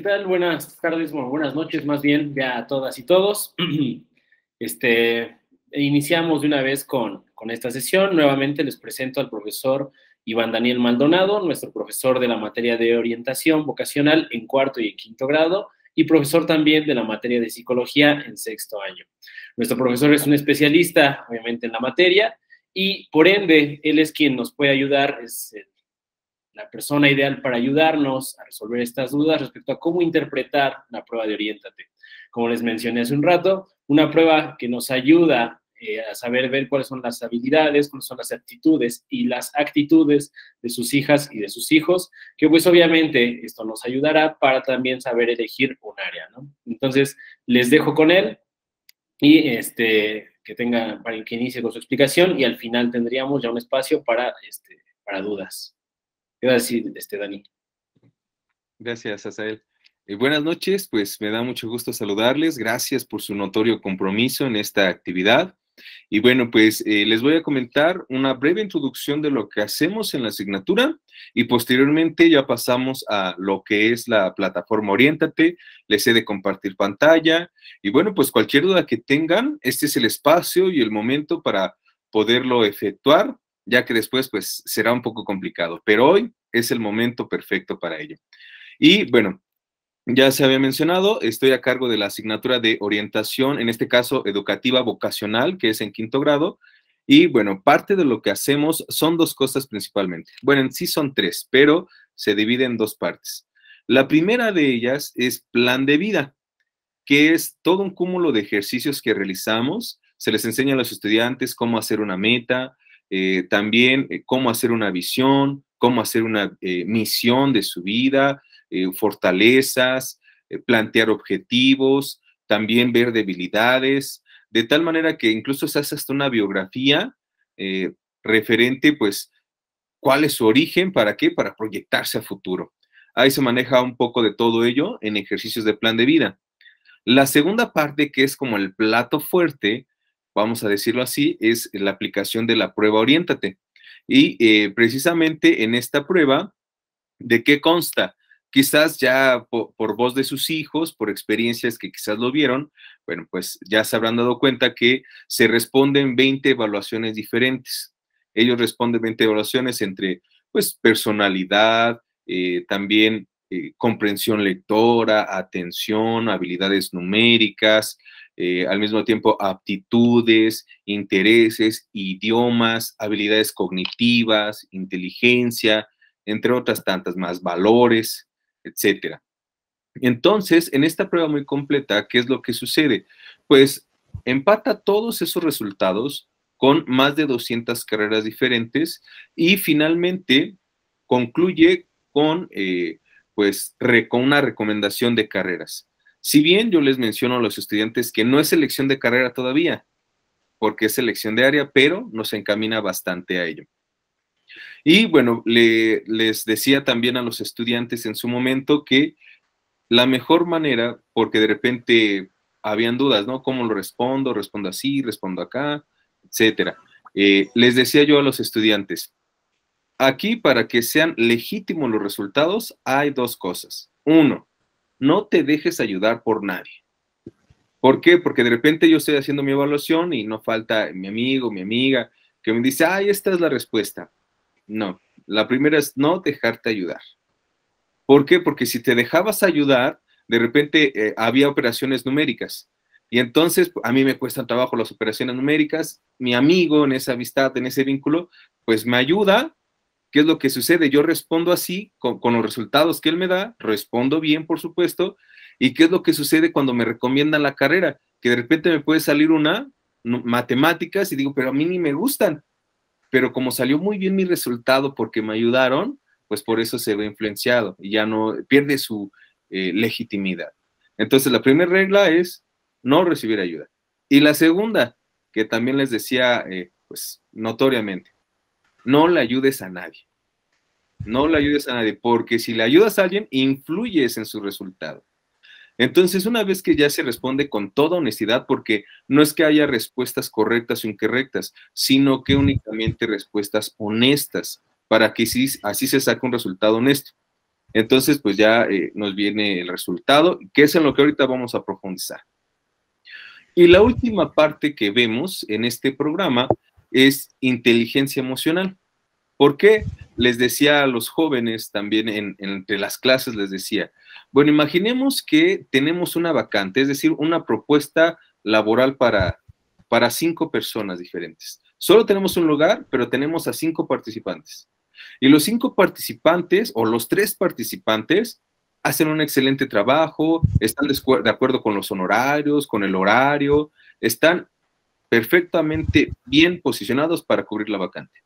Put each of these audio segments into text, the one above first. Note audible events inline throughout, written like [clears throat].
¿Qué tal? Buenas tardes, bueno, buenas noches más bien ya a todas y todos. [clears throat] Este, iniciamos de una vez con, esta sesión. Nuevamente les presento al profesor Iván Daniel Maldonado, nuestro profesor de la materia de orientación vocacional en cuarto y quinto grado y profesor también de la materia de psicología en sexto año. Nuestro profesor es un especialista, obviamente, en la materia y por ende, él es quien nos puede ayudar, es eh, la persona ideal para ayudarnos a resolver estas dudas respecto a cómo interpretar la prueba de Oriéntate. Como les mencioné hace un rato, una prueba que nos ayuda eh, a saber ver cuáles son las habilidades, cuáles son las aptitudes y las actitudes de sus hijas y de sus hijos, que pues obviamente esto nos ayudará para también saber elegir un área, Entonces, les dejo con él y este, que tenga, para que inicie con su explicación y al final tendríamos ya un espacio para, este, para dudas. Gracias, este, Dani. Gracias, Azael. Y eh, buenas noches, pues me da mucho gusto saludarles. Gracias por su notorio compromiso en esta actividad. Y bueno, pues eh, les voy a comentar una breve introducción de lo que hacemos en la asignatura y posteriormente ya pasamos a lo que es la plataforma Oriéntate. Les he de compartir pantalla y bueno, pues cualquier duda que tengan, este es el espacio y el momento para poderlo efectuar ya que después pues será un poco complicado, pero hoy es el momento perfecto para ello. Y bueno, ya se había mencionado, estoy a cargo de la asignatura de orientación, en este caso educativa vocacional, que es en quinto grado. Y bueno, parte de lo que hacemos son dos cosas principalmente. Bueno, en sí son tres, pero se divide en dos partes. La primera de ellas es plan de vida, que es todo un cúmulo de ejercicios que realizamos. Se les enseña a los estudiantes cómo hacer una meta, eh, también eh, cómo hacer una visión, cómo hacer una eh, misión de su vida, fortalezas, plantear objetivos, también ver debilidades, de tal manera que incluso se hace hasta una biografía referente, pues, cuál es su origen, para qué, para proyectarse a futuro. Ahí se maneja un poco de todo ello en ejercicios de plan de vida. La segunda parte, que es como el plato fuerte, vamos a decirlo así, es la aplicación de la prueba Oriéntate. Y eh, precisamente en esta prueba, ¿de qué consta? Quizás ya por, voz de sus hijos, por experiencias que quizás lo vieron, bueno, pues ya se habrán dado cuenta que se responden 20 evaluaciones diferentes. Ellos responden 20 evaluaciones entre, pues, personalidad, eh, también eh, comprensión lectora, atención, habilidades numéricas, eh, al mismo tiempo aptitudes, intereses, idiomas, habilidades cognitivas, inteligencia, entre otras tantas más, valores, etcétera. Entonces, en esta prueba muy completa, ¿qué es lo que sucede? Pues empata todos esos resultados con más de 200 carreras diferentes y finalmente concluye con, eh, pues, con una recomendación de carreras. Si bien yo les menciono a los estudiantes que no es selección de carrera todavía, porque es selección de área, pero nos encamina bastante a ello. Y bueno, les decía también a los estudiantes en su momento que la mejor manera, porque de repente habían dudas, ¿no? ¿Cómo lo respondo? ¿Respondo así? ¿Respondo acá? Etcétera. Eh, les decía yo a los estudiantes, aquí para que sean legítimos los resultados hay dos cosas. Uno, no te dejes ayudar por nadie. ¿Por qué? Porque de repente yo estoy haciendo mi evaluación y no falta mi amigo, mi amiga, que me dice, ay, esta es la respuesta. No, la primera es no dejarte ayudar. ¿Por qué? Porque si te dejabas ayudar, de repente eh, había operaciones numéricas. Y entonces a mí me cuestan trabajo las operaciones numéricas. Mi amigo en esa amistad, en ese vínculo, pues me ayuda ¿Qué es lo que sucede? Yo respondo así, con, los resultados que él me da, respondo bien, por supuesto. ¿Y qué es lo que sucede cuando me recomiendan la carrera? Que de repente me puede salir una, matemática matemáticas, y digo, pero a mí ni me gustan. Pero como salió muy bien mi resultado porque me ayudaron, pues por eso se ve influenciado y ya no pierde su eh, legitimidad. Entonces, la primera regla es no recibir ayuda. Y la segunda, que también les decía, eh, pues notoriamente, no le ayudes a nadie. No le ayudes a nadie, porque si le ayudas a alguien, influyes en su resultado. Entonces, una vez que ya se responde con toda honestidad, porque no es que haya respuestas correctas o incorrectas, sino que únicamente respuestas honestas, para que así, así se saque un resultado honesto. Entonces, pues ya eh, nos viene el resultado, que es en lo que ahorita vamos a profundizar. Y la última parte que vemos en este programa es inteligencia emocional. ¿Por qué? Les decía a los jóvenes también entre las clases, les decía, bueno, imaginemos que tenemos una vacante, es decir, una propuesta laboral para, para cinco personas diferentes. Solo tenemos un lugar, pero tenemos a cinco participantes. Y los cinco participantes o los tres participantes hacen un excelente trabajo, están de acuerdo con los honorarios, con el horario, están perfectamente bien posicionados para cubrir la vacante.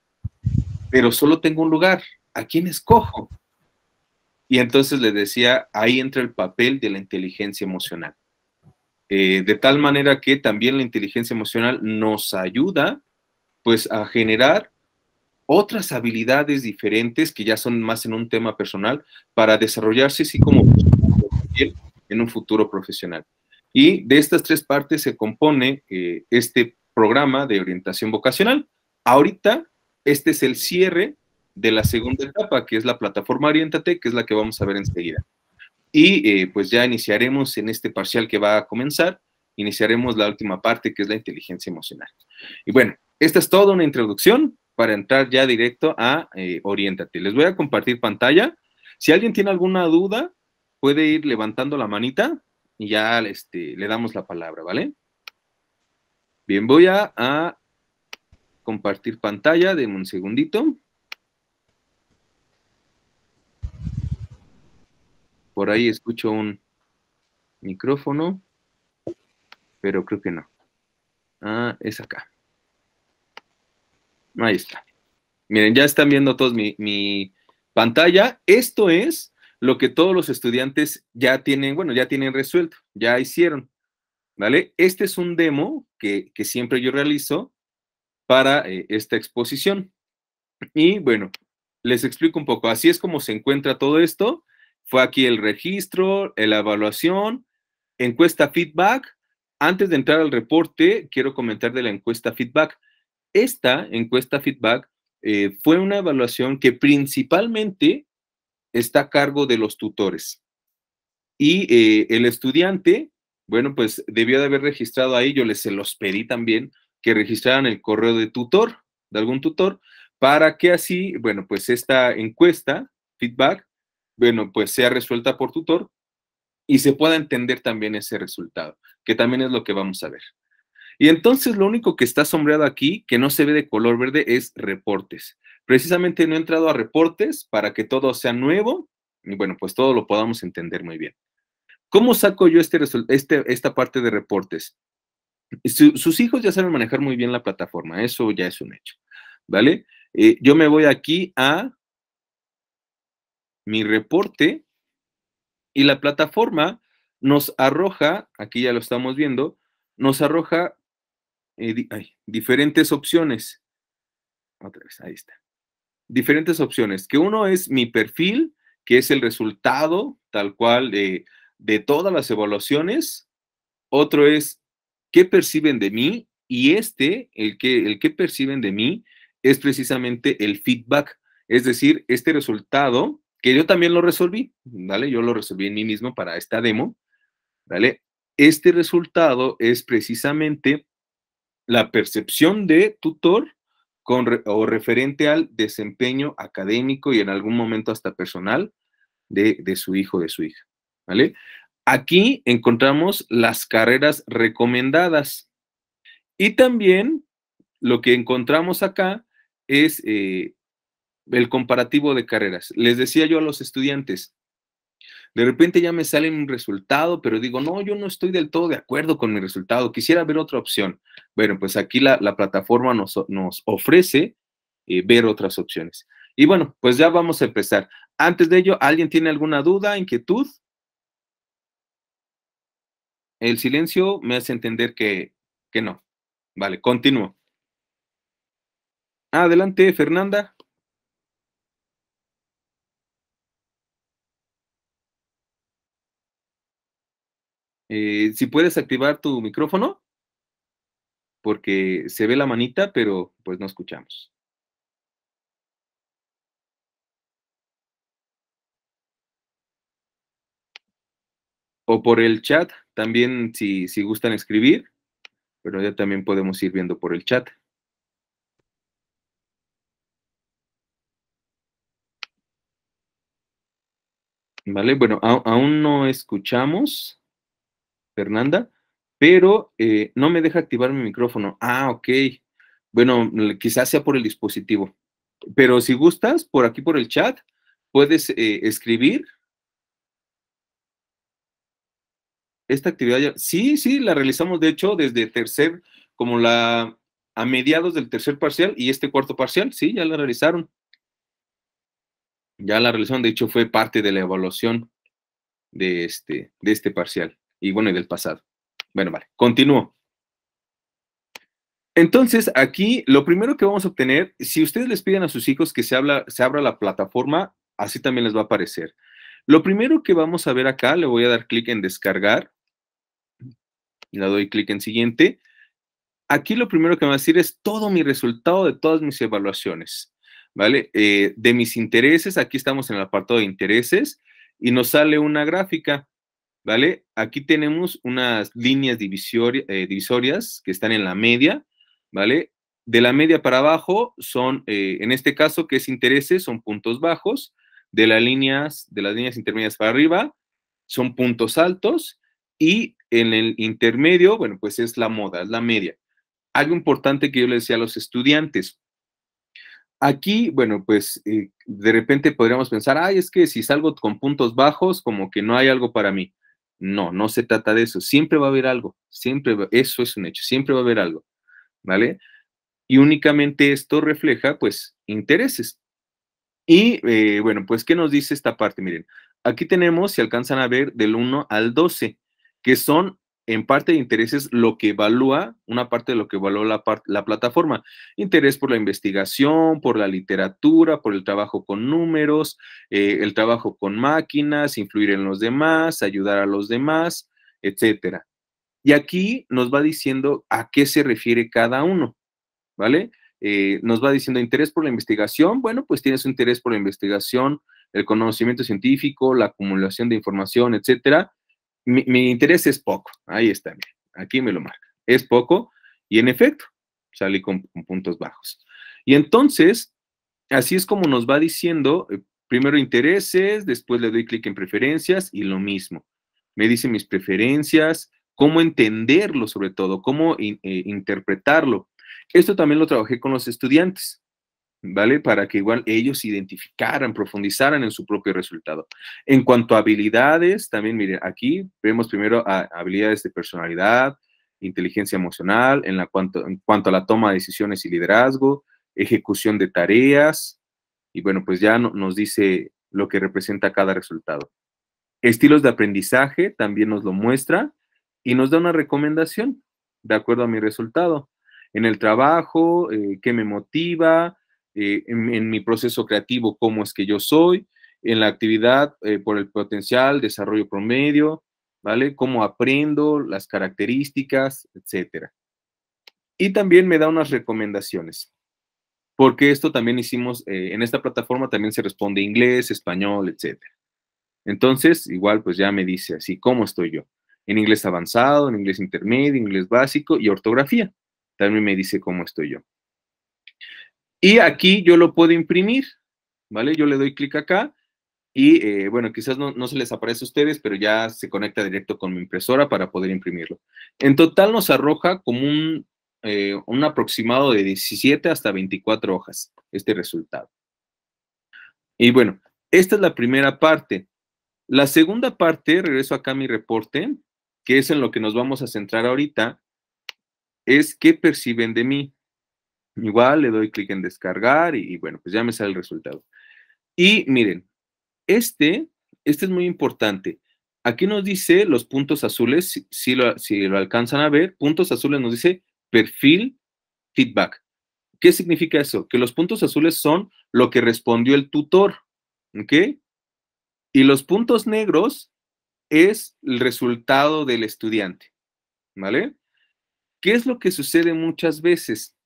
Pero solo tengo un lugar, ¿a quién escojo? Y entonces le decía, ahí entra el papel de la inteligencia emocional. Eh, de tal manera que también la inteligencia emocional nos ayuda pues a generar otras habilidades diferentes que ya son más en un tema personal para desarrollarse así como en un futuro profesional. Y de estas tres partes se compone eh, este programa de orientación vocacional. Ahorita, este es el cierre de la segunda etapa, que es la plataforma Oriéntate, que es la que vamos a ver enseguida. Y eh, pues ya iniciaremos en este parcial que va a comenzar, iniciaremos la última parte, que es la inteligencia emocional. Y bueno, esta es toda una introducción para entrar ya directo a eh, Oriéntate. Les voy a compartir pantalla. Si alguien tiene alguna duda, puede ir levantando la manita y ya este, le damos la palabra, ¿vale? Bien, voy a, compartir pantalla, de un segundito. Por ahí escucho un micrófono, pero creo que no. Ah, es acá. Ahí está. Miren, ya están viendo todos mi, mi pantalla. Esto es lo que todos los estudiantes ya tienen, bueno, ya tienen resuelto, ya hicieron. ¿Vale? Este es un demo que, siempre yo realizo para eh, esta exposición. Y bueno, les explico un poco. Así es como se encuentra todo esto. Fue aquí el registro, la evaluación, encuesta feedback. Antes de entrar al reporte, quiero comentar de la encuesta feedback. Esta encuesta feedback eh, fue una evaluación que principalmente está a cargo de los tutores. Y eh, el estudiante, bueno, pues debió de haber registrado ahí, yo les se los pedí también, que registraran el correo de tutor, de algún tutor, para que así, bueno, pues esta encuesta, feedback, bueno, pues sea resuelta por tutor y se pueda entender también ese resultado, que también es lo que vamos a ver. Y entonces lo único que está sombreado aquí, que no se ve de color verde, es reportes. Precisamente no he entrado a reportes para que todo sea nuevo y bueno, pues todo lo podamos entender muy bien. ¿Cómo saco yo este, este esta parte de reportes? sus hijos ya saben manejar muy bien la plataforma, eso ya es un hecho, ¿vale? Eh, yo me voy aquí a mi reporte y la plataforma nos arroja, aquí ya lo estamos viendo, nos arroja eh, diferentes opciones. Otra vez, ahí está diferentes opciones, que uno es mi perfil, que es el resultado tal cual de, todas las evaluaciones. Otro es qué perciben de mí y este, el que, el que perciben de mí, es precisamente el feedback, es decir, este resultado que yo también lo resolví, ¿vale? Yo lo resolví en mí mismo para esta demo, ¿vale? Este resultado es precisamente la percepción de tutor o referente al desempeño académico y en algún momento hasta personal de, su hijo o de su hija. ¿vale? Aquí encontramos las carreras recomendadas y también lo que encontramos acá es eh, el comparativo de carreras. Les decía yo a los estudiantes, de repente ya me sale un resultado, pero digo, no, yo no estoy del todo de acuerdo con mi resultado, quisiera ver otra opción. Bueno, pues aquí la, plataforma nos, ofrece eh, ver otras opciones. Y bueno, pues ya vamos a empezar. Antes de ello, ¿alguien tiene alguna duda, inquietud? El silencio me hace entender que, que no. Vale, continúo. Adelante, Fernanda. Eh, si puedes activar tu micrófono, porque se ve la manita, pero pues no escuchamos. O por el chat, también si, gustan escribir, pero ya también podemos ir viendo por el chat. Vale, bueno, aún no escuchamos. Fernanda, pero eh, no me deja activar mi micrófono. Ah, ok. Bueno, quizás sea por el dispositivo. Pero si gustas, por aquí por el chat, puedes eh, escribir. Esta actividad ya... Sí, sí, la realizamos de hecho desde tercer, como la a mediados del tercer parcial y este cuarto parcial, sí, ya la realizaron. Ya la realizaron, de hecho fue parte de la evaluación de este, de este parcial y bueno, y del pasado. Bueno, vale, continúo. Entonces, aquí lo primero que vamos a obtener, si ustedes les piden a sus hijos que se, habla, se abra la plataforma, así también les va a aparecer. Lo primero que vamos a ver acá, le voy a dar clic en descargar. Le doy clic en siguiente. Aquí lo primero que me va a decir es todo mi resultado de todas mis evaluaciones, ¿vale? Eh, de mis intereses, aquí estamos en el apartado de intereses y nos sale una gráfica. ¿vale? Aquí tenemos unas líneas eh, divisorias que están en la media, ¿vale? De la media para abajo son, eh, en este caso, que es intereses, son puntos bajos. De las líneas, de las líneas intermedias para arriba, son puntos altos. Y en el intermedio, bueno, pues es la moda, es la media. Algo importante que yo le decía a los estudiantes. Aquí, bueno, pues eh, de repente podríamos pensar, ay, es que si salgo con puntos bajos, como que no hay algo para mí. No, no se trata de eso. Siempre va a haber algo. Siempre, va, eso es un hecho. Siempre va a haber algo. ¿Vale? Y únicamente esto refleja, pues, intereses. Y eh, bueno, pues, ¿qué nos dice esta parte? Miren, aquí tenemos, si alcanzan a ver, del 1 al 12, que son en parte de intereses lo que evalúa, una parte de lo que evalúa la, plataforma. Interés por la investigación, por la literatura, por el trabajo con números, eh, el trabajo con máquinas, influir en los demás, ayudar a los demás, etcétera. Y aquí nos va diciendo a qué se refiere cada uno, ¿vale? Eh, nos va diciendo interés por la investigación, bueno, pues tienes un interés por la investigación, el conocimiento científico, la acumulación de información, etcétera mi, interés es poco. Ahí está, aquí me lo marca. Es poco y en efecto, salí con, puntos bajos. Y entonces, así es como nos va diciendo, eh, primero intereses, después le doy clic en preferencias y lo mismo. Me dice mis preferencias, cómo entenderlo sobre todo, cómo eh, interpretarlo. Esto también lo trabajé con los estudiantes. ¿vale? Para que igual ellos identificaran, profundizaran en su propio resultado. En cuanto a habilidades, también miren, aquí vemos primero habilidades de personalidad, inteligencia emocional, en, la cuanto, en cuanto a la toma de decisiones y liderazgo, ejecución de tareas, y bueno, pues ya nos dice lo que representa cada resultado. Estilos de aprendizaje también nos lo muestra y nos da una recomendación de acuerdo a mi resultado. En el trabajo, eh, qué me motiva, eh, en, mi proceso creativo, cómo es que yo soy, en la actividad eh, por el potencial, desarrollo promedio, ¿vale? Cómo aprendo, las características, etcétera. Y también me da unas recomendaciones, porque esto también hicimos, eh, en esta plataforma también se responde inglés, español, etcétera. Entonces, igual, pues ya me dice así, ¿cómo estoy yo? En inglés avanzado, en inglés intermedio, inglés básico y ortografía. También me dice cómo estoy yo. Y aquí yo lo puedo imprimir, ¿vale? Yo le doy clic acá y, eh, bueno, quizás no, se les aparece a ustedes, pero ya se conecta directo con mi impresora para poder imprimirlo. En total nos arroja como un, eh, un aproximado de 17 hasta 24 hojas este resultado. Y bueno, esta es la primera parte. La segunda parte, regreso acá a mi reporte, que es en lo que nos vamos a centrar ahorita, es qué perciben de mí. Igual le doy clic en descargar y, bueno, pues ya me sale el resultado. Y miren, este, este es muy importante. Aquí nos dice los puntos azules, si, si, lo, si lo alcanzan a ver, puntos azules nos dice perfil feedback. ¿Qué significa eso? Que los puntos azules son lo que respondió el tutor, ¿ok? Y los puntos negros es el resultado del estudiante, ¿vale? ¿Qué es lo que sucede muchas veces?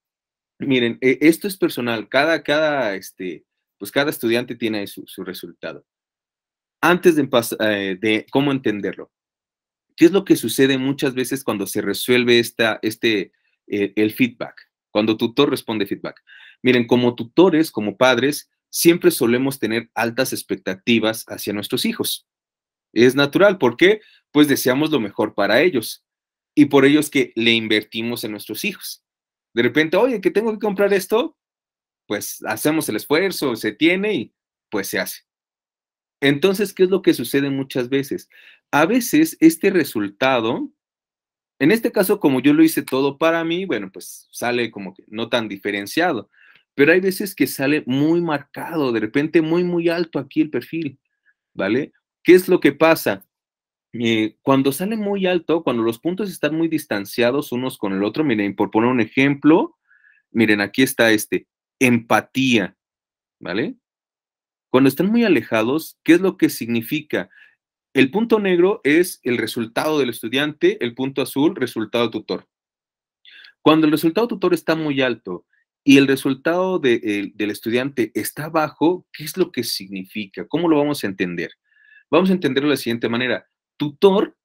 Miren, eh, esto es personal. Cada, cada, este, pues cada estudiante tiene su, resultado. Antes de, eh, de, cómo entenderlo, ¿qué es lo que sucede muchas veces cuando se resuelve esta, este, eh, el feedback? Cuando tutor responde feedback. Miren, como tutores, como padres, siempre solemos tener altas expectativas hacia nuestros hijos. Es natural, ¿por qué? Pues deseamos lo mejor para ellos y por ellos que le invertimos en nuestros hijos de repente, oye, que tengo que comprar esto, pues hacemos el esfuerzo, se tiene y pues se hace. Entonces, ¿qué es lo que sucede muchas veces? A veces este resultado, en este caso, como yo lo hice todo para mí, bueno, pues sale como que no tan diferenciado, pero hay veces que sale muy marcado, de repente muy, muy alto aquí el perfil, ¿vale? ¿Qué es lo que pasa? Eh, cuando sale muy alto, cuando los puntos están muy distanciados unos con el otro, miren, por poner un ejemplo, miren, aquí está este, empatía, ¿vale? Cuando están muy alejados, ¿qué es lo que significa? El punto negro es el resultado del estudiante, el punto azul, resultado tutor. Cuando el resultado tutor está muy alto y el resultado eh, del estudiante está bajo, ¿qué es lo que significa? ¿Cómo lo vamos a entender? Vamos a entenderlo de la siguiente manera tutor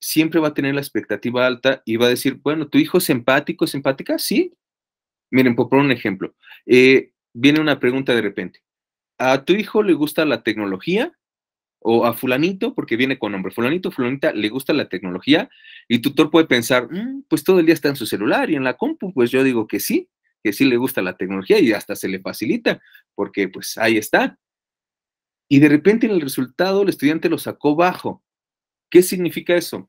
siempre va a tener la expectativa alta y va a decir, bueno, ¿tu hijo es empático, es empática? Sí. Miren, por poner un ejemplo, eh, viene una pregunta de repente. ¿A tu hijo le gusta la tecnología? O a fulanito, porque viene con nombre, fulanito, fulanita, le gusta la tecnología y tutor puede pensar, mm, pues todo el día está en su celular y en la compu, pues yo digo que sí, que sí le gusta la tecnología y hasta se le facilita, porque pues ahí está. Y de repente en el resultado el estudiante lo sacó bajo, ¿Qué significa eso?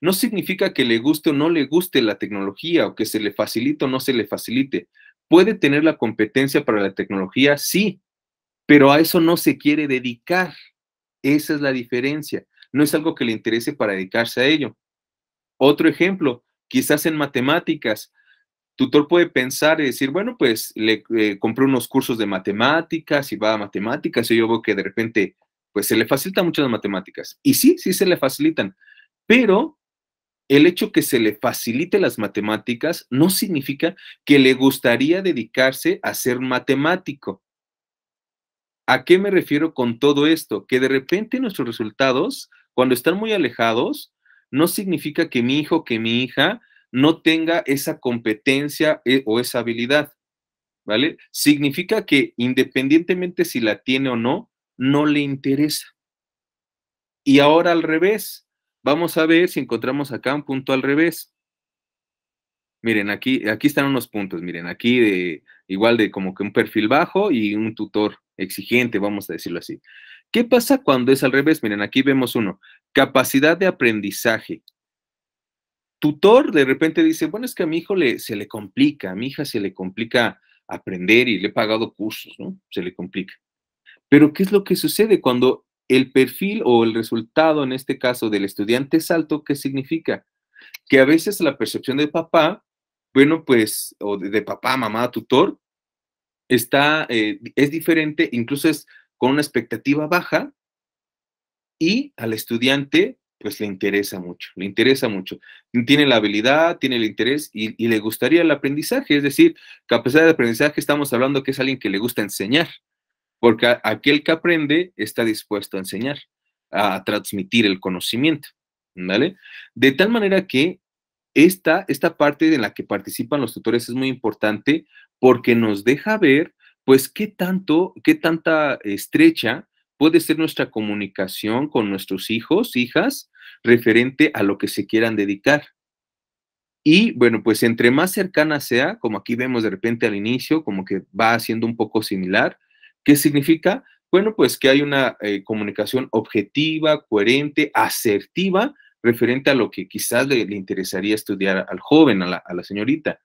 No significa que le guste o no le guste la tecnología o que se le facilite o no se le facilite. Puede tener la competencia para la tecnología, sí, pero a eso no se quiere dedicar. Esa es la diferencia. No es algo que le interese para dedicarse a ello. Otro ejemplo, quizás en matemáticas, tutor puede pensar y decir, bueno, pues le eh, compré unos cursos de matemáticas y va a matemáticas y yo veo que de repente pues se le facilitan muchas las matemáticas. Y sí, sí se le facilitan, pero el hecho que se le facilite las matemáticas no significa que le gustaría dedicarse a ser matemático. ¿A qué me refiero con todo esto? Que de repente nuestros resultados, cuando están muy alejados, no significa que mi hijo, que mi hija no tenga esa competencia eh, o esa habilidad, ¿vale? Significa que independientemente si la tiene o no, no le interesa. Y ahora al revés, vamos a ver si encontramos acá un punto al revés. Miren, aquí, aquí están unos puntos, miren, aquí de igual de como que un perfil bajo y un tutor exigente, vamos a decirlo así. ¿Qué pasa cuando es al revés? Miren, aquí vemos uno, capacidad de aprendizaje. Tutor de repente dice, bueno, es que a mi hijo le, se le complica, a mi hija se le complica aprender y le he pagado cursos, ¿no? Se le complica. Pero ¿qué es lo que sucede cuando el perfil o el resultado, en este caso, del estudiante es alto? ¿Qué significa? Que a veces la percepción de papá, bueno, pues, o de, papá, mamá, tutor, está, eh, es diferente, incluso es con una expectativa baja y al estudiante pues le interesa mucho, le interesa mucho. Tiene la habilidad, tiene el interés y, y, le gustaría el aprendizaje. Es decir, capacidad de aprendizaje estamos hablando que es alguien que le gusta enseñar, porque aquel que aprende está dispuesto a enseñar, a transmitir el conocimiento, ¿vale? De tal manera que esta, esta parte en la que participan los tutores es muy importante porque nos deja ver, pues, qué tanto, qué tanta estrecha puede ser nuestra comunicación con nuestros hijos, hijas, referente a lo que se quieran dedicar. Y bueno, pues entre más cercana sea, como aquí vemos de repente al inicio, como que va haciendo un poco similar, ¿Qué significa? Bueno, pues que hay una eh, comunicación objetiva, coherente, asertiva, referente a lo que quizás le, interesaría estudiar al joven, a la, señorita.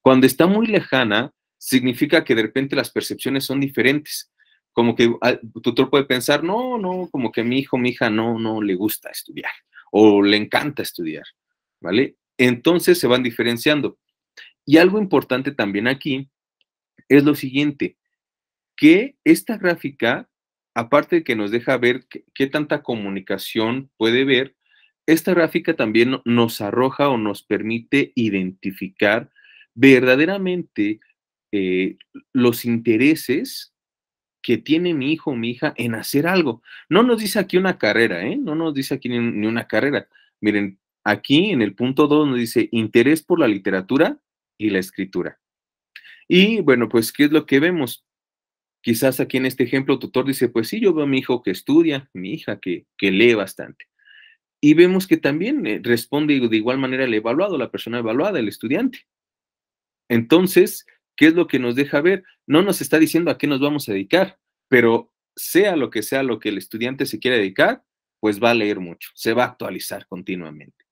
Cuando está muy lejana, significa que de repente las percepciones son diferentes como que ah, tu tutor puede pensar, no, no, como que mi hijo, mi hija no, no le gusta estudiar o le encanta estudiar, ¿vale? Entonces se van diferenciando. Y algo importante también aquí es lo siguiente, que esta gráfica, aparte de que nos deja ver qué, tanta comunicación puede ver, esta gráfica también nos arroja o nos permite identificar verdaderamente eh, los intereses que tiene mi hijo o mi hija en hacer algo. No nos dice aquí una carrera, ¿eh? No nos dice aquí ni una carrera. Miren, aquí en el punto 2 nos dice interés por la literatura y la escritura. Y bueno, pues, ¿qué es lo que vemos? Quizás aquí en este ejemplo, el tutor dice, pues sí, yo veo a mi hijo que estudia, mi hija que, que lee bastante. Y vemos que también eh, responde de igual manera el evaluado, la persona evaluada, el estudiante. Entonces, ¿qué es lo que nos deja ver? No nos está diciendo a qué nos vamos a dedicar, pero sea lo que sea lo que el estudiante se quiera dedicar, pues va a leer mucho, se va a actualizar continuamente.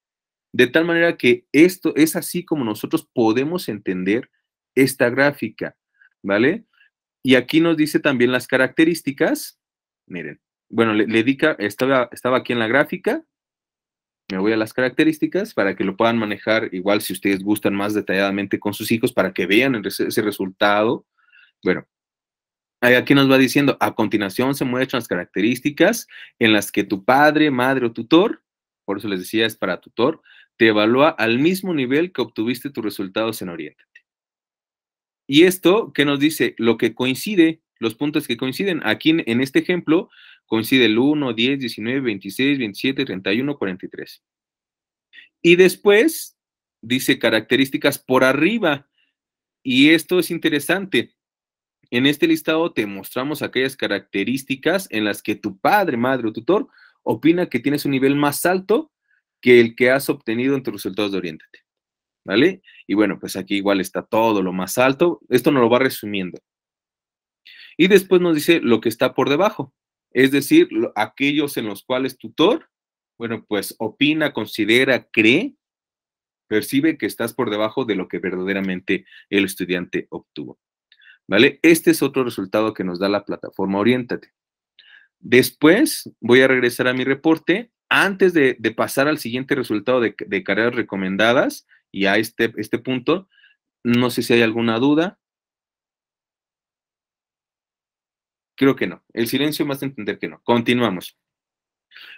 De tal manera que esto es así como nosotros podemos entender esta gráfica, ¿vale? Y aquí nos dice también las características. Miren, bueno, le, dedica, estaba, estaba aquí en la gráfica. Me voy a las características para que lo puedan manejar igual si ustedes gustan más detalladamente con sus hijos para que vean ese resultado. Bueno, aquí nos va diciendo, a continuación se muestran las características en las que tu padre, madre o tutor, por eso les decía es para tutor, te evalúa al mismo nivel que obtuviste tus resultados en Oriente. Y esto ¿qué nos dice lo que coincide, los puntos que coinciden. Aquí en, este ejemplo coincide el 1, 10, 19, 26, 27, 31, 43. Y después dice características por arriba. Y esto es interesante. En este listado te mostramos aquellas características en las que tu padre, madre o tutor opina que tienes un nivel más alto que el que has obtenido en tus resultados de Oriéntate. ¿vale? Y bueno, pues aquí igual está todo lo más alto. Esto nos lo va resumiendo. Y después nos dice lo que está por debajo, es decir, aquellos en los cuales tutor, bueno, pues opina, considera, cree, percibe que estás por debajo de lo que verdaderamente el estudiante obtuvo. ¿Vale? Este es otro resultado que nos da la plataforma Oriéntate. Después voy a regresar a mi reporte. Antes de, pasar al siguiente resultado de carreras recomendadas, y a este, este punto. No sé si hay alguna duda. Creo que no. El silencio más entender que no. Continuamos.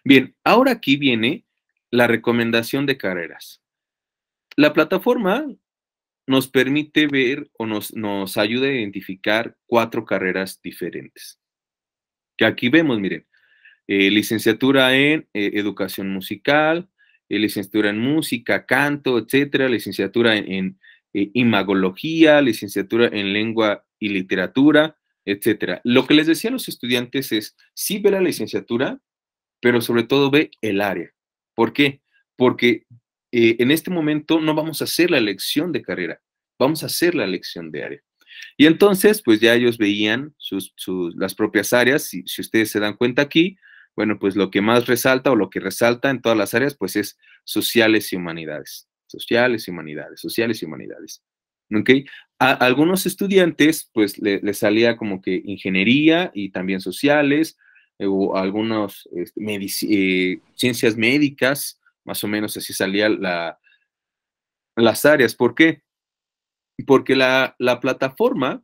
Bien, ahora aquí viene la recomendación de carreras. La plataforma nos permite ver o nos, nos ayuda a identificar cuatro carreras diferentes. Que aquí vemos, miren, eh, licenciatura en eh, educación musical, eh, licenciatura en música, canto, etcétera, licenciatura en, eh, imagología, licenciatura en lengua y literatura, etcétera. Lo que les decía a los estudiantes es, sí ve la licenciatura, pero sobre todo ve el área. ¿Por qué? Porque eh, en este momento no vamos a hacer la elección de carrera, vamos a hacer la elección de área. Y entonces, pues ya ellos veían sus, las propias áreas, si ustedes se dan cuenta aquí, bueno, pues lo que más resalta o lo que resalta en todas las áreas, pues es sociales y humanidades, sociales y humanidades, sociales y humanidades. ¿Ok? A algunos estudiantes, pues les le salía como que ingeniería y también sociales, eh, o algunos este, eh, ciencias médicas, más o menos así salían las áreas. ¿Por qué? Porque la, la plataforma,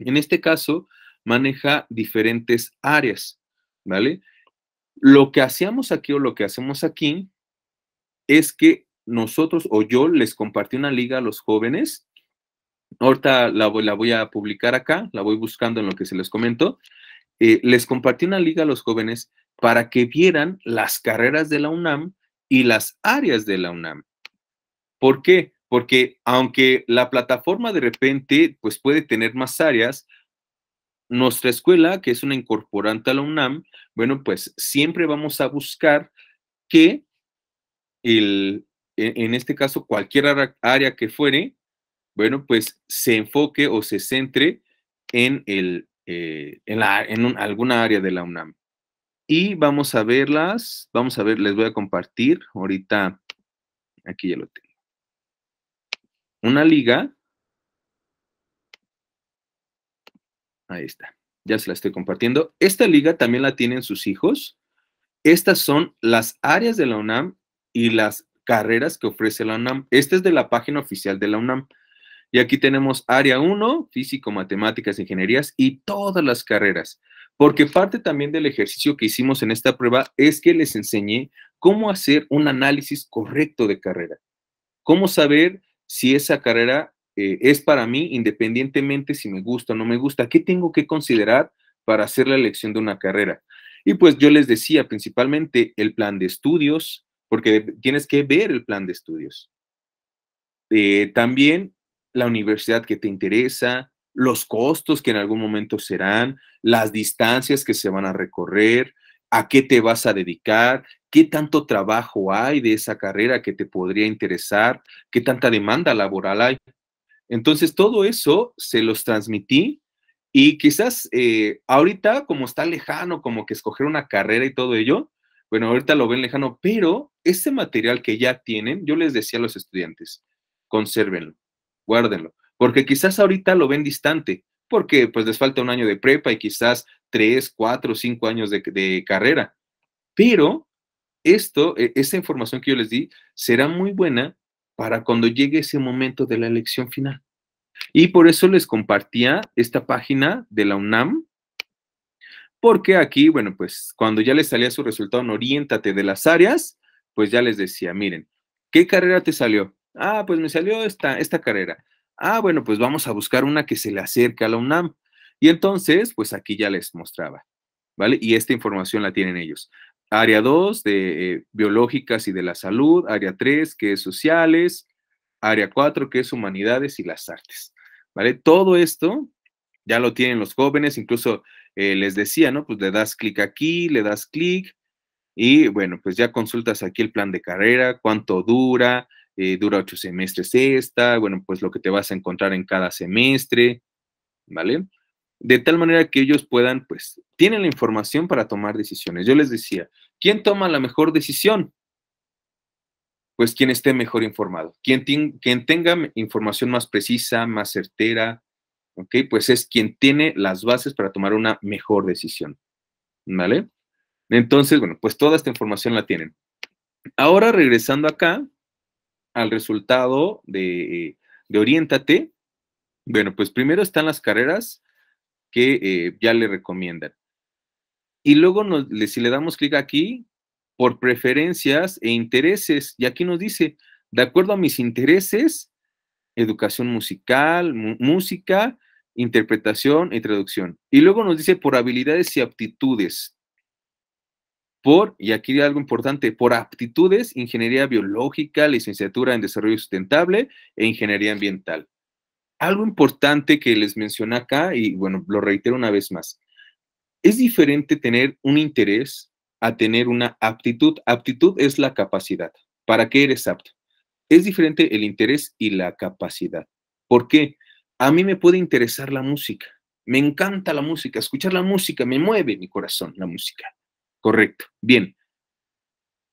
en este caso, maneja diferentes áreas, ¿vale? Lo que hacíamos aquí o lo que hacemos aquí es que nosotros o yo les compartí una liga a los jóvenes. Ahorita la voy, a publicar acá, la voy buscando en lo que se les comentó. Eh, les compartí una liga a los jóvenes para que vieran las carreras de la UNAM y las áreas de la UNAM. ¿Por qué? Porque aunque la plataforma de repente pues puede tener más áreas, nuestra escuela, que es una incorporante a la UNAM, bueno, pues siempre vamos a buscar que e, en este caso, cualquier área que fuere, bueno, pues se enfoque o se centre en, el, eh, en, alguna área de la UNAM. Y vamos a verlas, vamos a ver, les voy a compartir ahorita, aquí ya lo tengo, una liga Ahí está. Ya se la estoy compartiendo. Esta liga también la tienen sus hijos. Estas son las áreas de la UNAM y las carreras que ofrece la UNAM. Esta es de la página oficial de la UNAM. Y aquí tenemos área 1, físico, matemáticas, ingenierías y todas las carreras. Porque parte también del ejercicio que hicimos en esta prueba es que les enseñé cómo hacer un análisis correcto de carrera. Cómo saber si esa carrera eh, es para mí independientemente si me gusta o no me gusta. ¿Qué tengo que considerar para hacer la elección de una carrera? Y pues yo les decía principalmente el plan de estudios, porque tienes que ver el plan de estudios. Eh, también la universidad que te interesa, los costos que en algún momento serán, las distancias que se van a recorrer, a qué te vas a dedicar, qué tanto trabajo hay de esa carrera que te podría interesar, qué tanta demanda laboral hay. Entonces, todo eso se los transmití y quizás eh, ahorita, como está lejano, como que escoger una carrera y todo ello, bueno, ahorita lo ven lejano, pero ese material que ya tienen, yo les decía a los estudiantes, consérvenlo, guárdenlo, porque quizás ahorita lo ven distante, porque pues les falta un año de prepa y quizás tres, cuatro, cinco años de, de carrera, pero esto, e, esa información que yo les di, será muy buena para cuando llegue ese momento de la elección final. Y por eso les compartía esta página de la UNAM, porque aquí, bueno, pues cuando ya les salía su resultado en Oriéntate de las áreas, pues ya les decía, miren, ¿qué carrera te salió? Ah, pues me salió esta, esta carrera. Ah, bueno, pues vamos a buscar una que se le acerque a la UNAM. Y entonces, pues aquí ya les mostraba, ¿vale? Y esta información la tienen ellos área 2 de eh, biológicas y de la salud, área 3 que es sociales, área 4 que es humanidades y las artes. ¿Vale? Todo esto ya lo tienen los jóvenes, incluso eh, les decía, ¿no? Pues le das clic aquí, le das clic y bueno, pues ya consultas aquí el plan de carrera, cuánto dura, eh, dura ocho semestres esta, bueno, pues lo que te vas a encontrar en cada semestre, ¿vale? de tal manera que ellos puedan, pues, tienen la información para tomar decisiones. Yo les decía, ¿quién toma la mejor decisión? Pues quien esté mejor informado, quien, quien tenga información más precisa, más certera, ¿ok? Pues es quien tiene las bases para tomar una mejor decisión, ¿vale? Entonces, bueno, pues toda esta información la tienen. Ahora regresando acá al resultado de, de Oriéntate, bueno, pues primero están las carreras que eh, ya le recomiendan. Y luego, si le damos clic aquí, por preferencias e intereses, y aquí nos dice, de acuerdo a mis intereses, educación musical, música, interpretación y traducción. Y luego nos dice por habilidades y aptitudes. Por, y aquí hay algo importante, por aptitudes, ingeniería biológica, licenciatura en desarrollo sustentable e ingeniería ambiental algo importante que les mencioné acá, y bueno, lo reitero una vez más, es diferente tener un interés a tener una aptitud. Aptitud es la capacidad. ¿Para qué eres apto? Es diferente el interés y la capacidad. ¿Por qué? A mí me puede interesar la música. Me encanta la música. Escuchar la música me mueve mi corazón, la música. Correcto. Bien.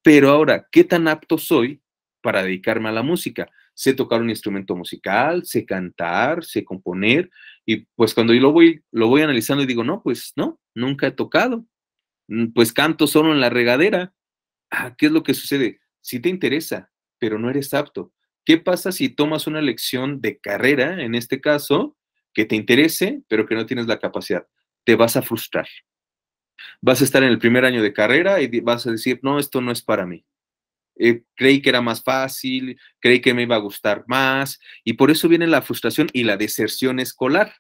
Pero ahora, ¿qué tan apto soy para dedicarme a la música? sé tocar un instrumento musical, sé cantar, sé componer, y pues cuando yo lo voy, lo voy analizando y digo, no, pues no, nunca he tocado, mm, pues canto solo en la regadera. Ah, ¿Qué es lo que sucede? Si te interesa, pero no eres apto. ¿Qué pasa si tomas una lección de carrera, en este caso, que te interese, pero que no tienes la capacidad? Te vas a frustrar. Vas a estar en el primer año de carrera y vas a decir, no, esto no es para mí. Eh, creí que era más fácil, creí que me iba a gustar más, y por eso viene la frustración y la deserción escolar.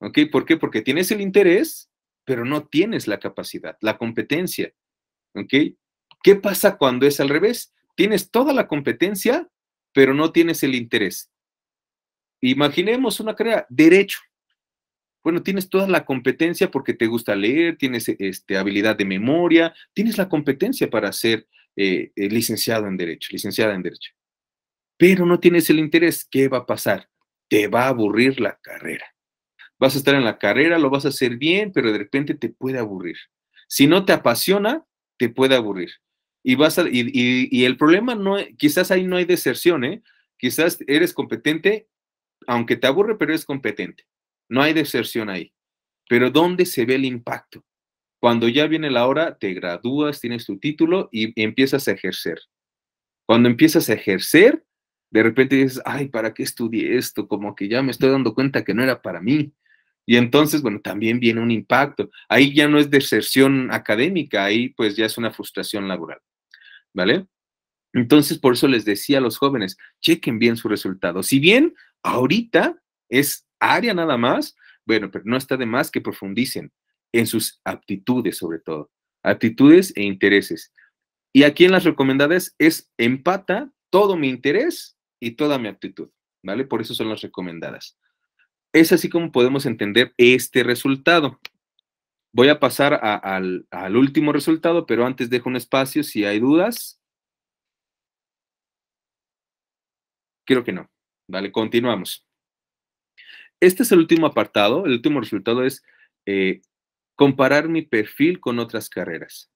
¿Ok? ¿Por qué? Porque tienes el interés, pero no tienes la capacidad, la competencia. ¿Ok? ¿Qué pasa cuando es al revés? Tienes toda la competencia, pero no tienes el interés. Imaginemos una carrera, derecho. Bueno, tienes toda la competencia porque te gusta leer, tienes este, habilidad de memoria, tienes la competencia para hacer eh, eh, licenciado en Derecho, licenciada en Derecho. Pero no tienes el interés, ¿qué va a pasar? Te va a aburrir la carrera. Vas a estar en la carrera, lo vas a hacer bien, pero de repente te puede aburrir. Si no te apasiona, te puede aburrir. Y, vas a, y, el problema no, quizás ahí no hay deserción, ¿eh? Quizás eres competente, aunque te aburre, pero eres competente. No hay deserción ahí. Pero ¿dónde se ve el impacto? Cuando ya viene la hora, te gradúas, tienes tu título y empiezas a ejercer. Cuando empiezas a ejercer, de repente dices, ay, ¿para qué estudié esto? Como que ya me estoy dando cuenta que no era para mí. Y entonces, bueno, también viene un impacto. Ahí ya no es deserción académica, ahí pues ya es una frustración laboral. ¿Vale? Entonces, por eso les decía a los jóvenes, chequen bien su resultado. Si bien ahorita es área nada más, bueno, pero no está de más que profundicen en sus aptitudes sobre todo, aptitudes e intereses. Y aquí en las recomendadas es empata todo mi interés y toda mi aptitud, ¿vale? Por eso son las recomendadas. Es así como podemos entender este resultado. Voy a pasar al, último resultado, pero antes dejo un espacio si hay dudas. Creo que no. Vale, continuamos. Este es el último apartado. El último resultado es eh, comparar mi perfil con otras carreras.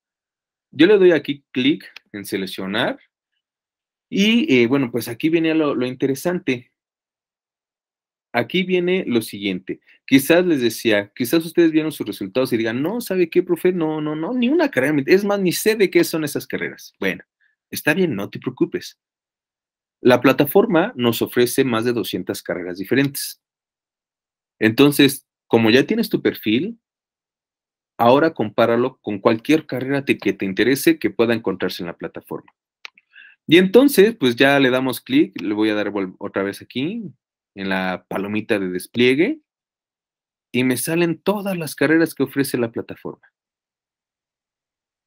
Yo le doy aquí clic en seleccionar y eh, bueno, pues aquí viene lo, lo interesante. Aquí viene lo siguiente. Quizás les decía, quizás ustedes vieron sus resultados y digan, no, ¿sabe qué, profe? No, no, no, ni una carrera. Es más, ni sé de qué son esas carreras. Bueno, está bien, no te preocupes. La plataforma nos ofrece más de 200 carreras diferentes. Entonces, como ya tienes tu perfil, Ahora compáralo con cualquier carrera que te interese que pueda encontrarse en la plataforma. Y entonces, pues ya le damos clic, le voy a dar otra vez aquí, en la palomita de despliegue, y me salen todas las carreras que ofrece la plataforma.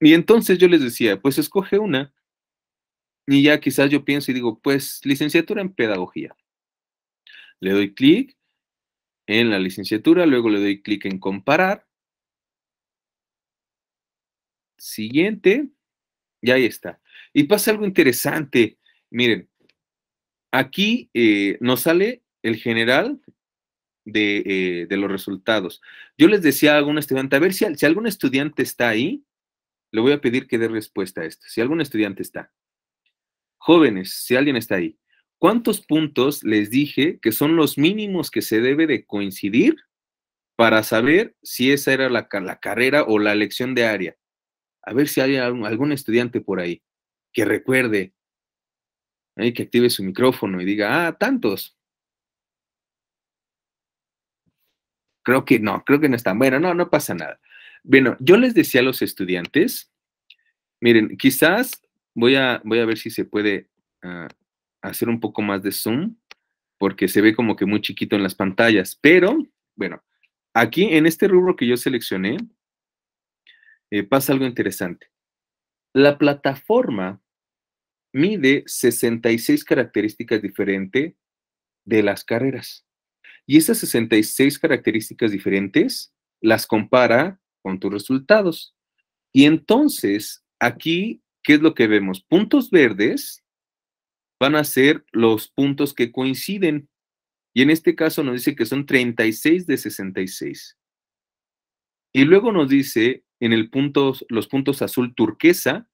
Y entonces yo les decía, pues escoge una, y ya quizás yo pienso y digo, pues licenciatura en pedagogía. Le doy clic en la licenciatura, luego le doy clic en comparar, siguiente, y ahí está. Y pasa algo interesante. Miren, aquí eh, nos sale el general eh, de, los resultados. Yo les decía a algún estudiante, a ver si, si algún estudiante está ahí, le voy a pedir que dé respuesta a esto. Si algún estudiante está. Jóvenes, si alguien está ahí, ¿cuántos puntos les dije que son los mínimos que se debe de coincidir para saber si esa era la, la carrera o la elección de área? a ver si hay algún estudiante por ahí que recuerde, eh, que active su micrófono y diga, ah, tantos. Creo que no, creo que no están. Bueno, no, no pasa nada. Bueno, yo les decía a los estudiantes, miren, quizás voy a, voy a ver si se puede ah, hacer un poco más de zoom, porque se ve como que muy chiquito en las pantallas, pero bueno, aquí en este rubro que yo seleccioné, eh, pasa algo interesante. La plataforma mide 66 características diferentes de las carreras. Y esas 66 características diferentes las compara con tus resultados. Y entonces, aquí, ¿qué es lo que vemos? Puntos verdes van a ser los puntos que coinciden. Y en este caso nos dice que son 36 de 66. Y luego nos dice en el punto, los puntos azul turquesa,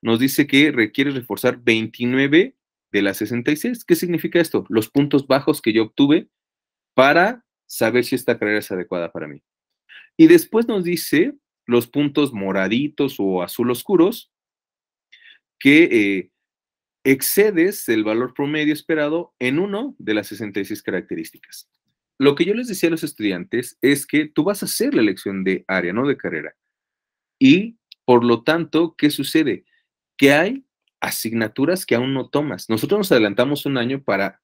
nos dice que requiere reforzar 29 de las 66. ¿Qué significa esto? Los puntos bajos que yo obtuve para saber si esta carrera es adecuada para mí. Y después nos dice los puntos moraditos o azul oscuros que eh, excedes el valor promedio esperado en uno de las 66 características. Lo que yo les decía a los estudiantes es que tú vas a hacer la elección de área, no de carrera. Y, por lo tanto, ¿qué sucede? Que hay asignaturas que aún no tomas. Nosotros nos adelantamos un año para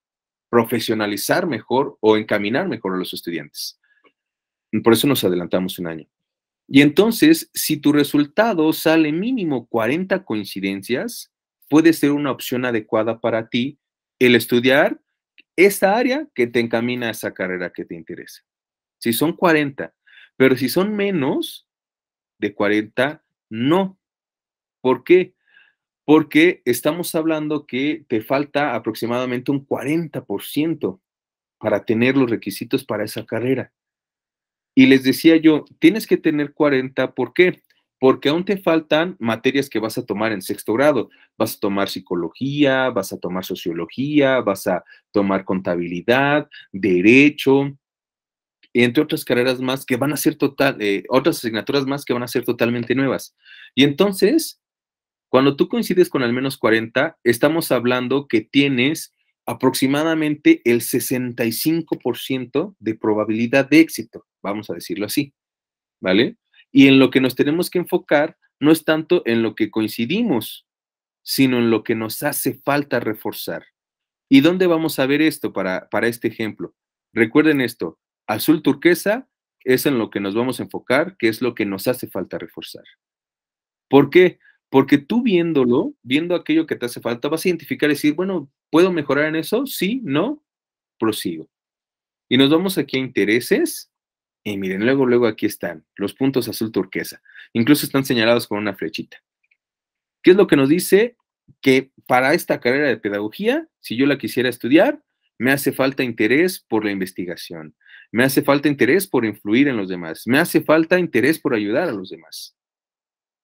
profesionalizar mejor o encaminar mejor a los estudiantes. Por eso nos adelantamos un año. Y entonces, si tu resultado sale mínimo 40 coincidencias, puede ser una opción adecuada para ti el estudiar esa área que te encamina a esa carrera que te interesa. Si son 40, pero si son menos, de 40, no. ¿Por qué? Porque estamos hablando que te falta aproximadamente un 40% para tener los requisitos para esa carrera. Y les decía yo, tienes que tener 40, ¿por qué? Porque aún te faltan materias que vas a tomar en sexto grado. Vas a tomar psicología, vas a tomar sociología, vas a tomar contabilidad, derecho, y entre otras carreras más que van a ser total, eh, otras asignaturas más que van a ser totalmente nuevas. Y entonces, cuando tú coincides con al menos 40, estamos hablando que tienes aproximadamente el 65% de probabilidad de éxito, vamos a decirlo así, ¿vale? Y en lo que nos tenemos que enfocar no es tanto en lo que coincidimos, sino en lo que nos hace falta reforzar. ¿Y dónde vamos a ver esto para, para este ejemplo? Recuerden esto, azul turquesa es en lo que nos vamos a enfocar, que es lo que nos hace falta reforzar. ¿Por qué? Porque tú viéndolo, viendo aquello que te hace falta, vas a identificar y decir, bueno, ¿puedo mejorar en eso? Sí, no, prosigo. Y nos vamos aquí a intereses. Y miren, luego, luego aquí están los puntos azul turquesa. Incluso están señalados con una flechita. ¿Qué es lo que nos dice? Que para esta carrera de pedagogía, si yo la quisiera estudiar, me hace falta interés por la investigación, me hace falta interés por influir en los demás, me hace falta interés por ayudar a los demás.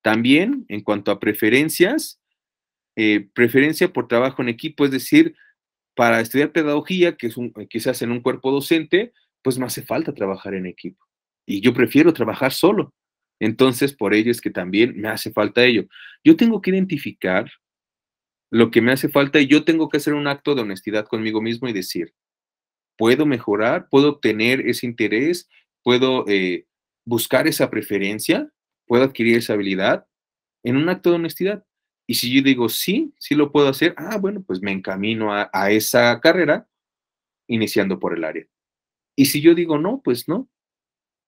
También en cuanto a preferencias, eh, preferencia por trabajo en equipo, es decir, para estudiar pedagogía, que es quizás en un cuerpo docente, pues me hace falta trabajar en equipo. Y yo prefiero trabajar solo. Entonces, por ello es que también me hace falta ello. Yo tengo que identificar lo que me hace falta y yo tengo que hacer un acto de honestidad conmigo mismo y decir, puedo mejorar, puedo obtener ese interés, puedo eh, buscar esa preferencia, puedo adquirir esa habilidad en un acto de honestidad. Y si yo digo, sí, sí lo puedo hacer, ah, bueno, pues me encamino a, a esa carrera iniciando por el área. Y si yo digo, no, pues no.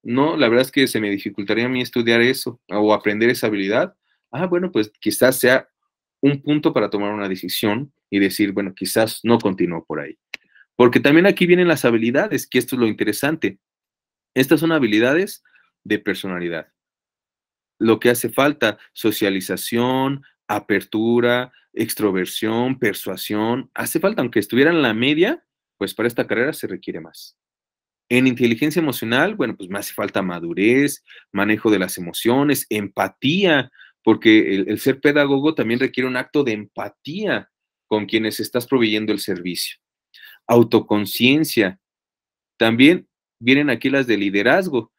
No, la verdad es que se me dificultaría a mí estudiar eso o aprender esa habilidad. Ah, bueno, pues quizás sea un punto para tomar una decisión y decir, bueno, quizás no continúo por ahí. Porque también aquí vienen las habilidades, que esto es lo interesante. Estas son habilidades de personalidad. Lo que hace falta, socialización, apertura, extroversión, persuasión, hace falta, aunque estuvieran en la media, pues para esta carrera se requiere más. En inteligencia emocional, bueno, pues me hace falta madurez, manejo de las emociones, empatía, porque el ser pedagogo también requiere un acto de empatía con quienes estás proveyendo el servicio autoconciencia. También vienen aquí las de liderazgo,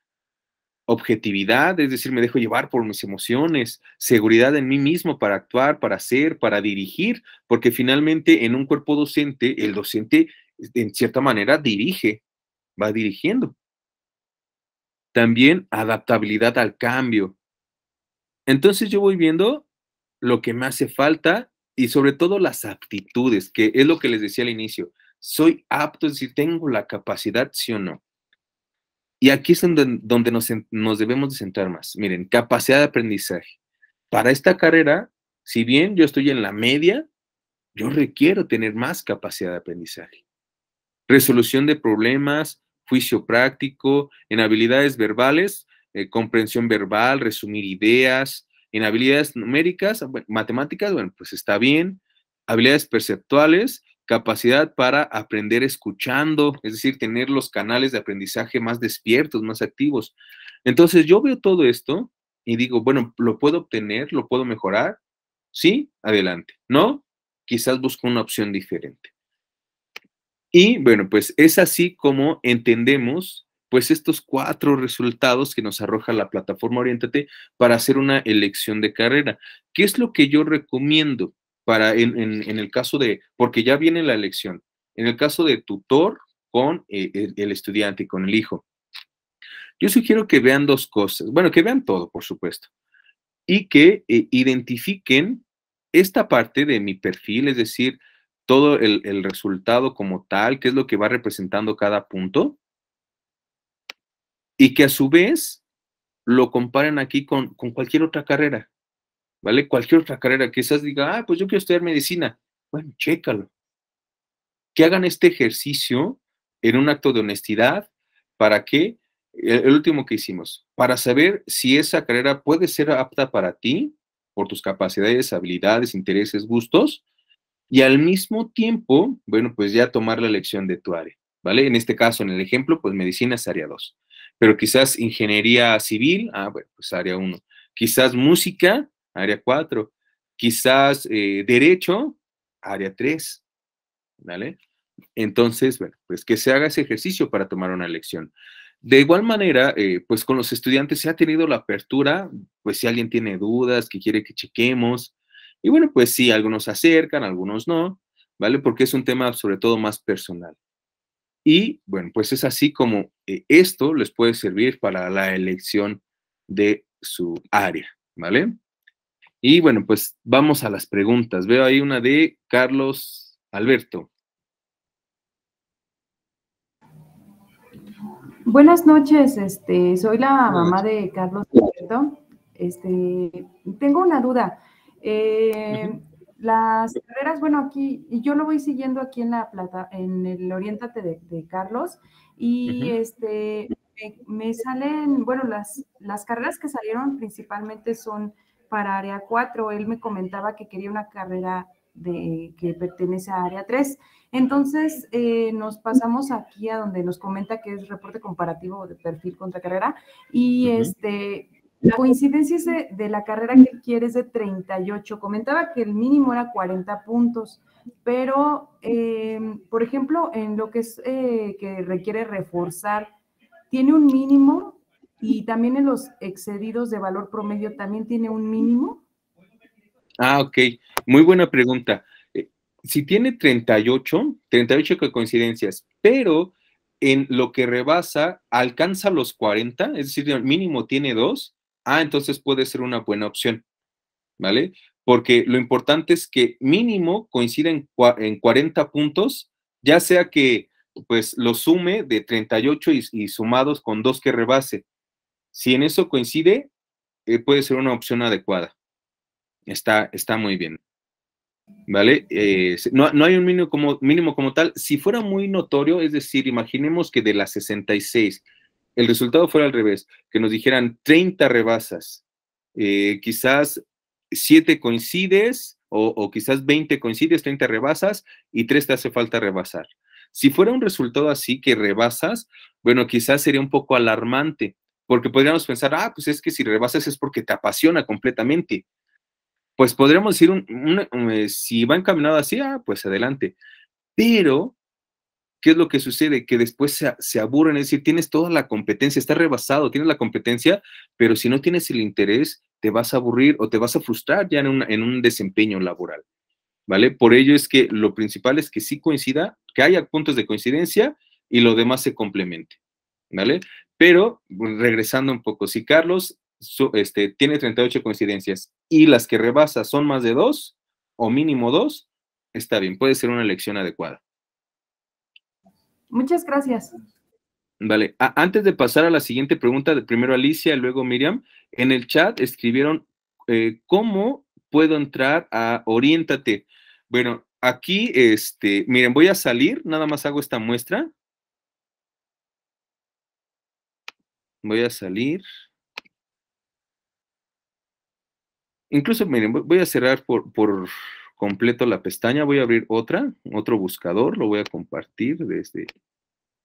objetividad, es decir, me dejo llevar por mis emociones, seguridad en mí mismo para actuar, para hacer, para dirigir, porque finalmente en un cuerpo docente, el docente en cierta manera dirige, va dirigiendo. También adaptabilidad al cambio. Entonces yo voy viendo lo que me hace falta y sobre todo las aptitudes, que es lo que les decía al inicio soy apto, es decir, tengo la capacidad, sí o no. Y aquí es donde, nos, debemos de centrar más. Miren, capacidad de aprendizaje. Para esta carrera, si bien yo estoy en la media, yo requiero tener más capacidad de aprendizaje. Resolución de problemas, juicio práctico, en habilidades verbales, eh, comprensión verbal, resumir ideas, en habilidades numéricas, matemáticas, bueno, pues está bien. Habilidades perceptuales, capacidad para aprender escuchando, es decir, tener los canales de aprendizaje más despiertos, más activos. Entonces yo veo todo esto y digo, bueno, ¿lo puedo obtener? ¿Lo puedo mejorar? Sí, adelante. No, quizás busco una opción diferente. Y bueno, pues es así como entendemos pues estos cuatro resultados que nos arroja la plataforma orientate para hacer una elección de carrera. ¿Qué es lo que yo recomiendo? para en, el caso de, porque ya viene la elección, en el caso de tutor con eh, el, estudiante estudiante, con el hijo. Yo sugiero que vean dos cosas, bueno, que vean todo, por supuesto, y que eh, identifiquen esta parte de mi perfil, es decir, todo el, resultado como tal, qué es lo que va representando cada punto, y que a su vez lo comparen aquí con, con cualquier otra carrera. ¿vale? Cualquier otra carrera, quizás diga, ah, pues yo quiero estudiar medicina. Bueno, chécalo. Que hagan este ejercicio en un acto de honestidad, ¿para que, El, último que hicimos, para saber si esa carrera puede ser apta para ti, por tus capacidades, habilidades, intereses, gustos, y al mismo tiempo, bueno, pues ya tomar la elección de tu área, ¿vale? En este caso, en el ejemplo, pues medicina es área 2, pero quizás ingeniería civil, ah, bueno, pues área 1, quizás música, área 4. Quizás eh, derecho, área 3. ¿Vale? Entonces, bueno, pues que se haga ese ejercicio para tomar una elección. De igual manera, eh, pues con los estudiantes se ha tenido la apertura, pues si alguien tiene dudas, que quiere que chequemos, y bueno, pues sí, algunos se acercan, algunos no, ¿vale? Porque es un tema sobre todo más personal. Y bueno, pues es así como eh, esto les puede servir para la elección de su área, ¿vale? Y bueno, pues vamos a las preguntas. Veo ahí una de Carlos Alberto. Buenas noches, este, soy la mamá de Carlos Alberto. Este, tengo una duda. Eh, las carreras, bueno, aquí, y yo lo voy siguiendo aquí en la plata, en el Oriéntate de, Carlos, y este me, me, salen, bueno, las, las carreras que salieron principalmente son para área 4. Él me comentaba que quería una carrera de, que pertenece a área 3. Entonces, eh, nos pasamos aquí a donde nos comenta que es reporte comparativo de perfil contra carrera y este la coincidencia de, la carrera que quiere es de 38. Comentaba que el mínimo era 40 puntos, pero, em, por ejemplo, en lo que es eh, que requiere reforzar, tiene un mínimo y también en los excedidos de valor promedio, ¿también tiene un mínimo? Ah, ok. Muy buena pregunta. Eh, si tiene 38, 38 coincidencias, pero en lo que rebasa, alcanza los 40, es decir, el mínimo tiene dos, ah, entonces puede ser una buena opción, ¿vale? Porque lo importante es que mínimo coincida en, 40 puntos, ya sea que pues lo sume de 38 y, y sumados con dos que rebase, si en eso coincide, eh, puede ser una opción adecuada. Está, está muy bien. ¿Vale? Eh, no, hay un mínimo como, mínimo como tal. Si fuera muy notorio, es decir, imaginemos que de las 66, el resultado fuera al revés, que nos dijeran 30 rebasas, eh, quizás 7 coincides o, o, quizás 20 coincides, 30 rebasas y 3 te hace falta rebasar. Si fuera un resultado así que rebasas, bueno, quizás sería un poco alarmante, porque podríamos pensar, ah, pues es que si rebasas es porque te apasiona completamente. Pues podríamos decir, eh, si va encaminado así, ah, pues adelante. Pero, ¿qué es lo que sucede? Que después se, aburren, es decir, tienes toda la competencia, está rebasado, tienes la competencia, pero si no tienes el interés, te vas a aburrir o te vas a frustrar ya en un, en un desempeño laboral. ¿Vale? Por ello es que lo principal es que sí coincida, que haya puntos de coincidencia y lo demás se complemente. ¿Vale? Pero pues, regresando un poco, si Carlos este, tiene 38 coincidencias y las que rebasa son más de dos o mínimo dos, está bien, puede ser una elección adecuada. Muchas gracias. Vale, antes de pasar a la siguiente pregunta, primero Alicia y luego Miriam, en el chat escribieron eh, cómo puedo entrar a Oriéntate. Bueno, aquí, este, miren, voy a salir, nada más hago esta muestra Voy a salir. Incluso, miren, voy a cerrar por, completo la pestaña. Voy a abrir otra, otro buscador. Lo voy a compartir desde...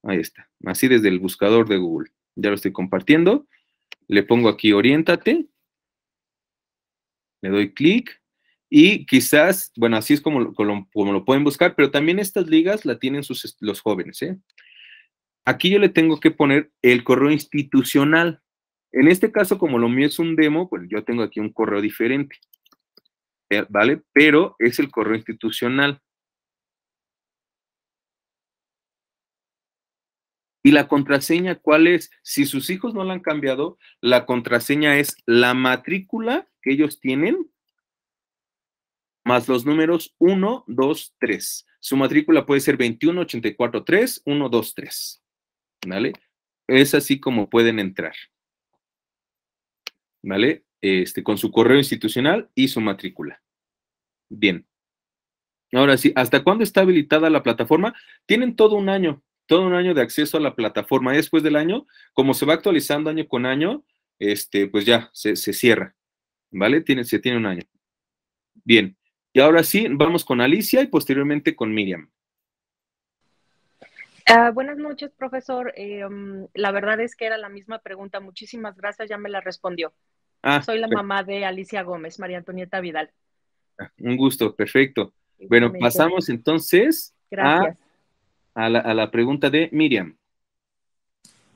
Ahí está. Así desde el buscador de Google. Ya lo estoy compartiendo. Le pongo aquí, oriéntate. Le doy clic. Y quizás, bueno, así es como, lo pueden buscar, pero también estas ligas la tienen sus, los jóvenes, ¿eh? Aquí yo le tengo que poner el correo institucional. En este caso, como lo mío es un demo, pues yo tengo aquí un correo diferente, eh, ¿vale? Pero es el correo institucional. ¿Y la contraseña cuál es? Si sus hijos no la han cambiado, la contraseña es la matrícula que ellos tienen más los números 1, 2, 3. Su matrícula puede ser 21843, 3 ¿vale? Es así como pueden entrar, ¿vale? Este, con su correo institucional y su matrícula. Bien. Ahora sí, ¿hasta cuándo está habilitada la plataforma? Tienen todo un año, todo un año de acceso a la plataforma. Después del año, como se va actualizando año con año, este, pues ya se, se cierra, ¿vale? Tiene, se tiene un año. Bien, y ahora sí, vamos con Alicia y posteriormente con Miriam. Ah, buenas noches, profesor. Eh, mm, la verdad es que era la misma pregunta. Muchísimas gracias, ya me la respondió. Ah, soy la mamá de Alicia Gómez, María Antonieta Vidal. Ah, un gusto, perfecto. Bueno, pasamos entonces a, la, pregunta de Miriam.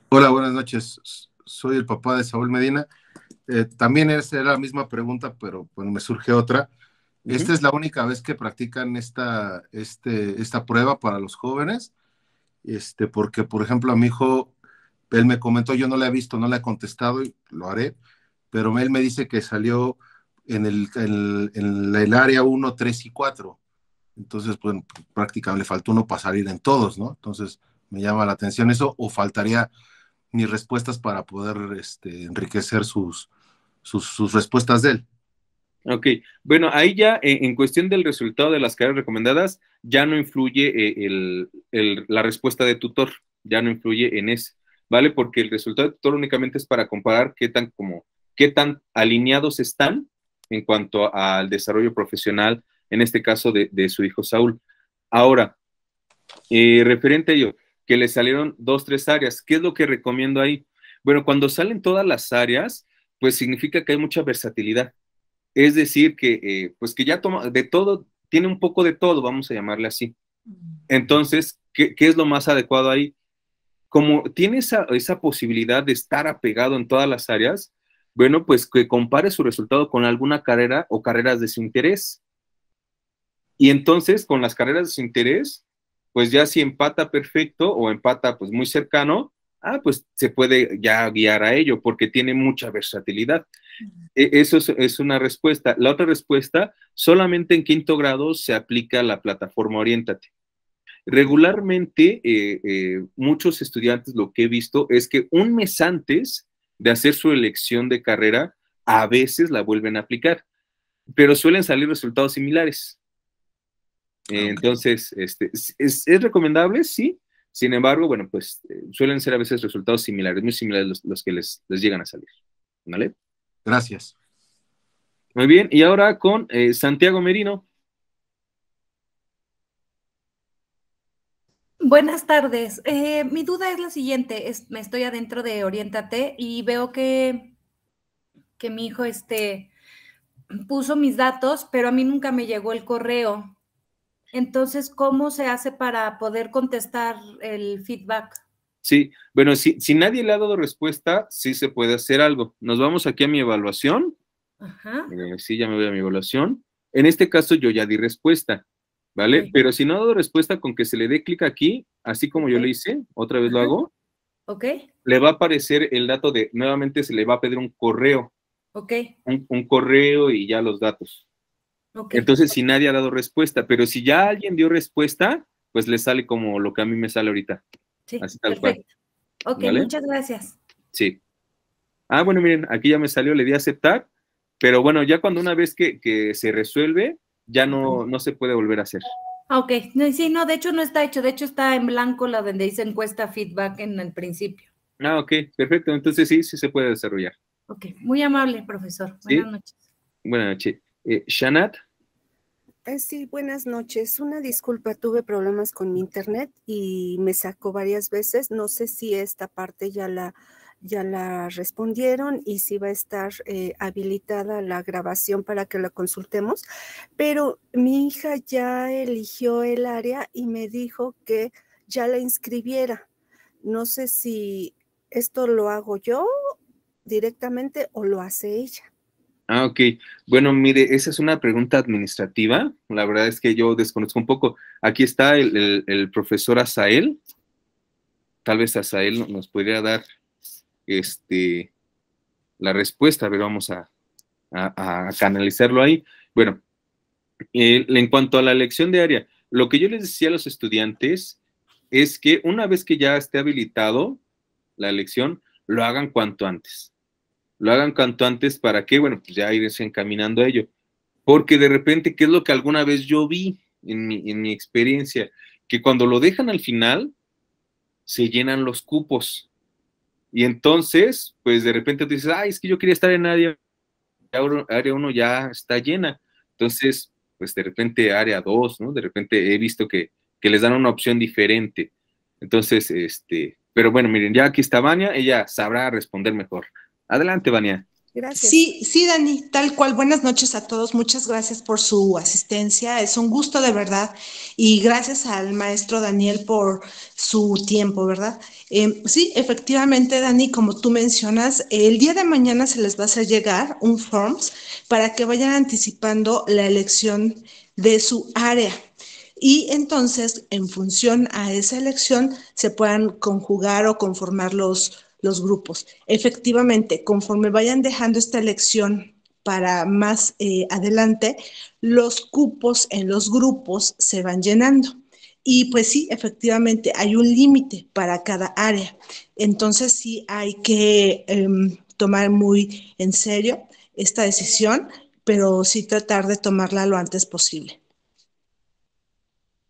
Hola, buenas noches. Soy el papá de Saúl Medina. Eh, también esa era la misma pregunta, pero bueno, me surge otra. Esta es la única vez que practican esta, este, esta prueba para los jóvenes este, porque por ejemplo a mi hijo, él me comentó, yo no le he visto, no le he contestado y lo haré, pero él me dice que salió en el, el área 1, 3 y 4. Entonces, pues prácticamente le faltó uno para salir en todos, ¿no? Entonces, me llama la atención eso, o faltaría mis respuestas para poder este, enriquecer sus, sus respuestas de él. Ok, bueno, ahí ya eh, en cuestión del resultado de las carreras recomendadas, ya no influye eh, la respuesta de tutor, ya no influye en eso, ¿vale? Porque el resultado de tutor únicamente es para comparar qué tan, como, qué tan alineados están en cuanto al desarrollo profesional, en este caso de, su hijo Saúl. Ahora, eh, referente a ello, que le salieron dos, tres áreas, ¿qué es lo que recomiendo ahí? Bueno, cuando salen todas las áreas, pues significa que hay mucha versatilidad es decir, que eh, pues que ya toma de todo, tiene un poco de todo, vamos a llamarle así. Mm. Entonces, ¿qué, es lo más adecuado ahí? Como tiene esa, esa posibilidad de estar apegado en todas las áreas, bueno, pues que compare su resultado con alguna carrera o carreras de su interés. Y entonces, con las carreras de su interés, pues ya si empata perfecto o empata pues muy cercano, ah, pues se puede ya guiar a ello porque tiene mucha versatilidad. E, eso es, una respuesta. La otra respuesta, solamente en quinto grado se aplica la plataforma Oriéntate. Regularmente, eh, eh, muchos estudiantes lo que he visto es que un mes antes de hacer su elección de carrera, a veces la vuelven a aplicar, pero suelen salir resultados similares. Ah, Entonces, este, ¿es, recomendable? Sí, sin embargo, bueno, pues eh, suelen ser a veces resultados similares, muy similares los, que les, les, llegan a salir. ¿Vale? Gracias. Muy bien, y ahora con eh, Santiago Merino. Buenas tardes. Eh, mi duda es la siguiente. Es, me estoy adentro de Oriéntate y veo que, que mi hijo este, puso mis datos, pero a mí nunca me llegó el correo. Entonces, ¿cómo se hace para poder contestar el feedback? Sí, bueno, si, si nadie le ha dado respuesta, sí se puede hacer algo. Nos vamos aquí a mi evaluación. Ajá. sí, ya me voy a mi evaluación. En este caso yo ya di respuesta, ¿vale? Pero si no ha dado respuesta con que se le dé clic aquí, así como yo le hice, otra vez lo hago. Ok. Le va a aparecer el dato de, nuevamente se le va a pedir un correo. Ok. Un, correo y ya los datos. Ok. Entonces, si nadie ha dado respuesta, pero si ya alguien dio respuesta, pues le sale como lo que a mí me sale ahorita. Sí, perfecto. Ok, muchas gracias. Sí. Ah, bueno, miren, aquí ya me salió, le di a aceptar, pero bueno, ya cuando una vez que, se resuelve, ya no, no se puede volver a hacer. Ah, ok, no, sí, no, de hecho no está hecho, de hecho está en blanco la donde dice encuesta feedback en el principio. Ah, ok, perfecto, entonces sí, sí se puede desarrollar. Ok, muy amable, profesor. Buenas noches. Buenas noches. Eh, Shanat, eh, sí, buenas noches. Una disculpa, tuve problemas con mi internet y me sacó varias veces. No sé si esta parte ya la, ya la respondieron y si va a estar eh, habilitada la grabación para que la consultemos. Pero mi hija ya eligió el área y me dijo que ya la inscribiera. No sé si esto lo hago yo directamente o lo hace ella. Ah, ok. Bueno, mire, esa es una pregunta administrativa. La verdad es que yo desconozco un poco. Aquí está el, profesor Asael. Tal vez Azael nos podría dar este, la respuesta, pero vamos a, canalizarlo ahí. Bueno, eh, en cuanto a la elección de área, lo que yo les decía a los estudiantes es que una vez que ya esté habilitado la elección, lo hagan cuanto antes lo hagan cuanto antes para que, bueno, pues ya irse encaminando a ello. Porque de repente, ¿qué es lo que alguna vez yo vi en mi, experiencia? Que cuando lo dejan al final, se llenan los cupos. Y entonces, pues de repente tú dices, ay, es que yo quería estar en área, área 1 ya está llena. Entonces, pues de repente área 2, ¿no? De repente he visto que, que les dan una opción diferente. Entonces, este, pero bueno, miren, ya aquí está Vania, ella sabrá responder mejor. Adelante, Vania. Gracias. Sí, sí, Dani, tal cual. Buenas noches a todos. Muchas gracias por su asistencia. Es un gusto de verdad. Y gracias al maestro Daniel por su tiempo, ¿verdad? Em, sí, efectivamente, Dani, como tú mencionas, el día de mañana se les va a llegar un forms para que vayan anticipando la elección de su área. Y entonces, en función a esa elección, se puedan conjugar o conformar los, los grupos. Efectivamente, conforme vayan dejando esta elección para más eh, adelante, los cupos en los grupos se van llenando. Y pues sí, efectivamente, hay un límite para cada área. Entonces sí hay que em, tomar muy en serio esta decisión, pero sí tratar de tomarla lo antes posible.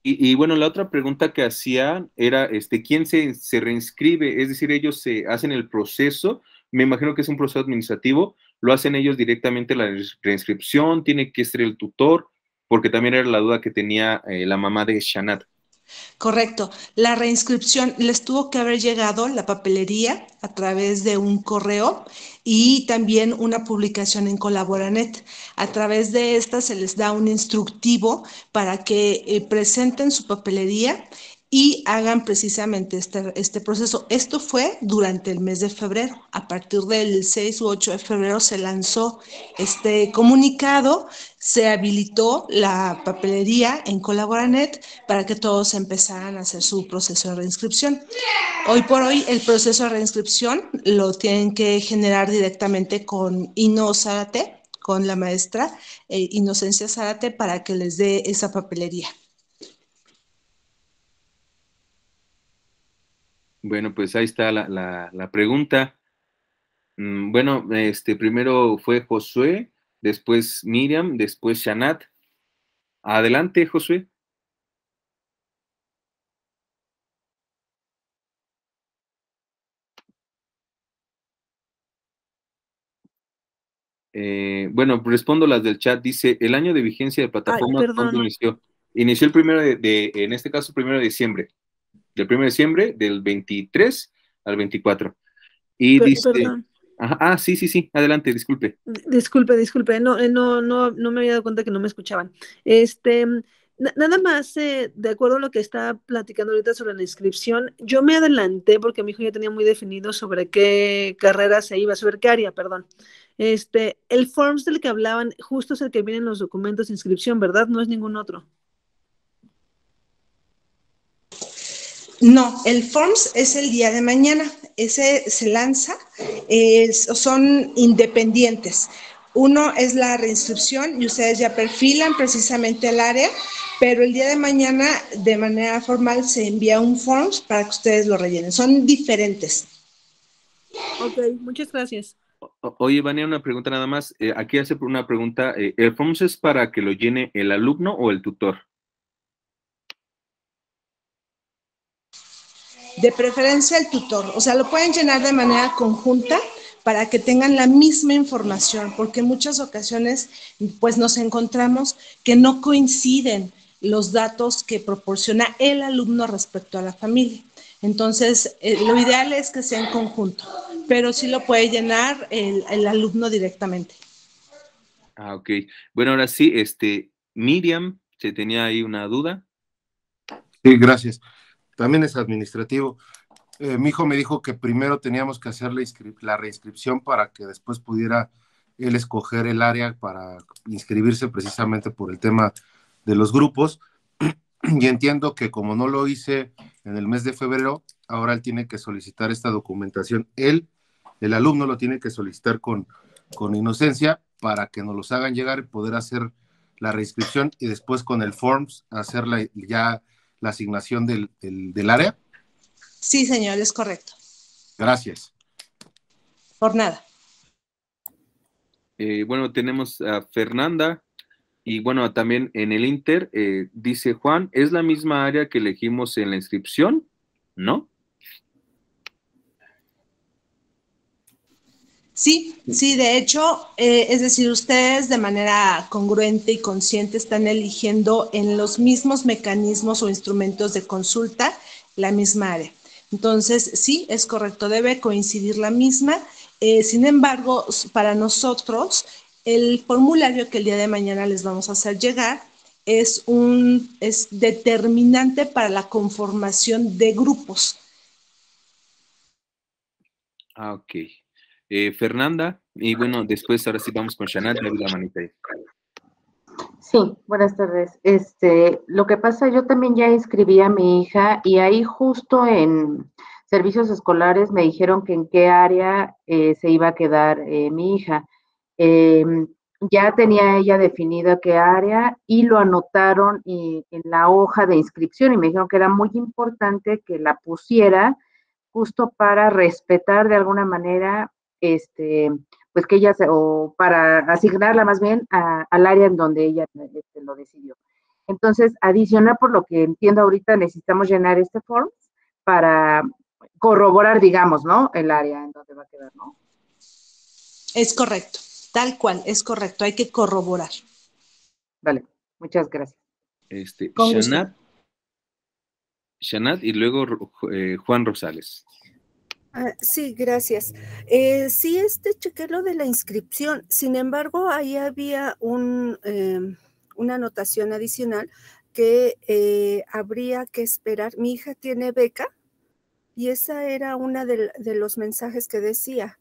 Y, bueno, la otra pregunta que hacía era, este, ¿quién se, se reinscribe? Es decir, ellos se hacen el proceso, me imagino que es un proceso administrativo, lo hacen ellos directamente la reinscripción, tiene que ser el tutor, porque también era la duda que tenía eh, la mamá de Shanat. Correcto. La reinscripción les tuvo que haber llegado la papelería a través de un correo y también una publicación en Colaboranet. A través de esta se les da un instructivo para que eh, presenten su papelería y hagan precisamente este, este proceso. Esto fue durante el mes de febrero. A partir del 6 u 8 de febrero se lanzó este comunicado se habilitó la papelería en Colaboranet para que todos empezaran a hacer su proceso de reinscripción. Hoy por hoy el proceso de reinscripción lo tienen que generar directamente con Ino Zárate, con la maestra eh, Inocencia Zárate, para que les dé esa papelería. Bueno, pues ahí está la, la, la pregunta. Mm, bueno, este primero fue Josué después Miriam, después Shanat. Adelante, Josué. Eh, bueno, respondo las del chat. Dice, el año de vigencia de plataforma inició? Inició el primero de, en este caso, primero de diciembre. Del primero de diciembre, del 23 al 24. Y dice... Ajá, ah, sí, sí, sí, adelante, disculpe. Disculpe, disculpe, no, eh, no, no, no me había dado cuenta que no me escuchaban. Este, mm, nada más, eh, de acuerdo a lo que está platicando ahorita sobre la inscripción, yo me adelanté porque mi hijo ya tenía muy definido sobre qué carrera se iba, sobre qué área, perdón. Este, el forms del que hablaban, justo es el que vienen los documentos de inscripción, ¿verdad? No es ningún otro. No, el Forms es el día de mañana. Ese se lanza, son independientes. Uno es la reinscripción y ustedes ya perfilan precisamente el área, pero el día de mañana de manera formal se envía un Forms para que ustedes lo rellenen. Son diferentes. Ok, muchas gracias. oye, Vania, una pregunta nada más. Eh, aquí hace una pregunta. Eh, ¿El Forms es para que lo llene el alumno o el tutor? de preferencia el tutor. O sea, lo pueden llenar de manera conjunta para que tengan la misma información, porque en muchas ocasiones pues nos encontramos que no coinciden los datos que proporciona el alumno respecto a la familia. Entonces, eh, lo ideal es que sea en conjunto, pero sí lo puede llenar el, alumno directamente. Ah, ok. Bueno, ahora sí, este, Miriam, se tenía ahí una duda. Sí, gracias también es administrativo. Eh, mi hijo me dijo que primero teníamos que hacer la, la, reinscripción para que después pudiera él escoger el área para inscribirse precisamente por el tema de los grupos. [clears throat] Y entiendo que como no lo hice en el mes de febrero, ahora él tiene que solicitar esta documentación. Él, el alumno, lo tiene que solicitar con, con inocencia para que nos los hagan llegar y poder hacer la reinscripción y después con el Forms hacerla ya la asignación del, área? Sí, señor, es correcto. Gracias. Por nada. Eh, bueno, tenemos a Fernanda y bueno, también en el Inter, eh, dice Juan, ¿es la misma área que elegimos en la inscripción? ¿No? Sí, sí, de hecho, eh, es decir, ustedes de manera congruente y consciente están eligiendo en los mismos mecanismos o instrumentos de consulta la misma área. Entonces, sí, es correcto, debe coincidir la misma. Eh, sin embargo, para nosotros, el formulario que el día de mañana les vamos a hacer llegar es, un, determinante para la conformación de grupos. Ah, ok. Eh, Fernanda. Y bueno, después ahora sí vamos con Shanat, la manita Sí, buenas tardes. Este, lo que pasa, yo también ya inscribí a mi hija y ahí justo en servicios escolares me dijeron que en qué área eh, se iba a quedar eh, mi hija. Em, ya tenía ella definida qué área y lo anotaron en la hoja de inscripción y me dijeron que era muy importante que la pusiera justo para respetar de alguna manera este, pues que ella, se, o para asignarla más bien al área en donde ella este, lo decidió. Entonces, adicional, por lo que entiendo ahorita, necesitamos llenar este form para corroborar, digamos, ¿no? El área en donde va a quedar, ¿no? Es correcto, tal cual, es correcto, hay que corroborar. Vale, muchas gracias. Este, Shanat, y luego eh, Juan Rosales. Ah, sí, gracias. Eh, sí, este chequé lo de la inscripción. Sin embargo, ahí había em, una anotación adicional que eh, habría que esperar. Mi hija tiene beca y esa era una de, los mensajes que decía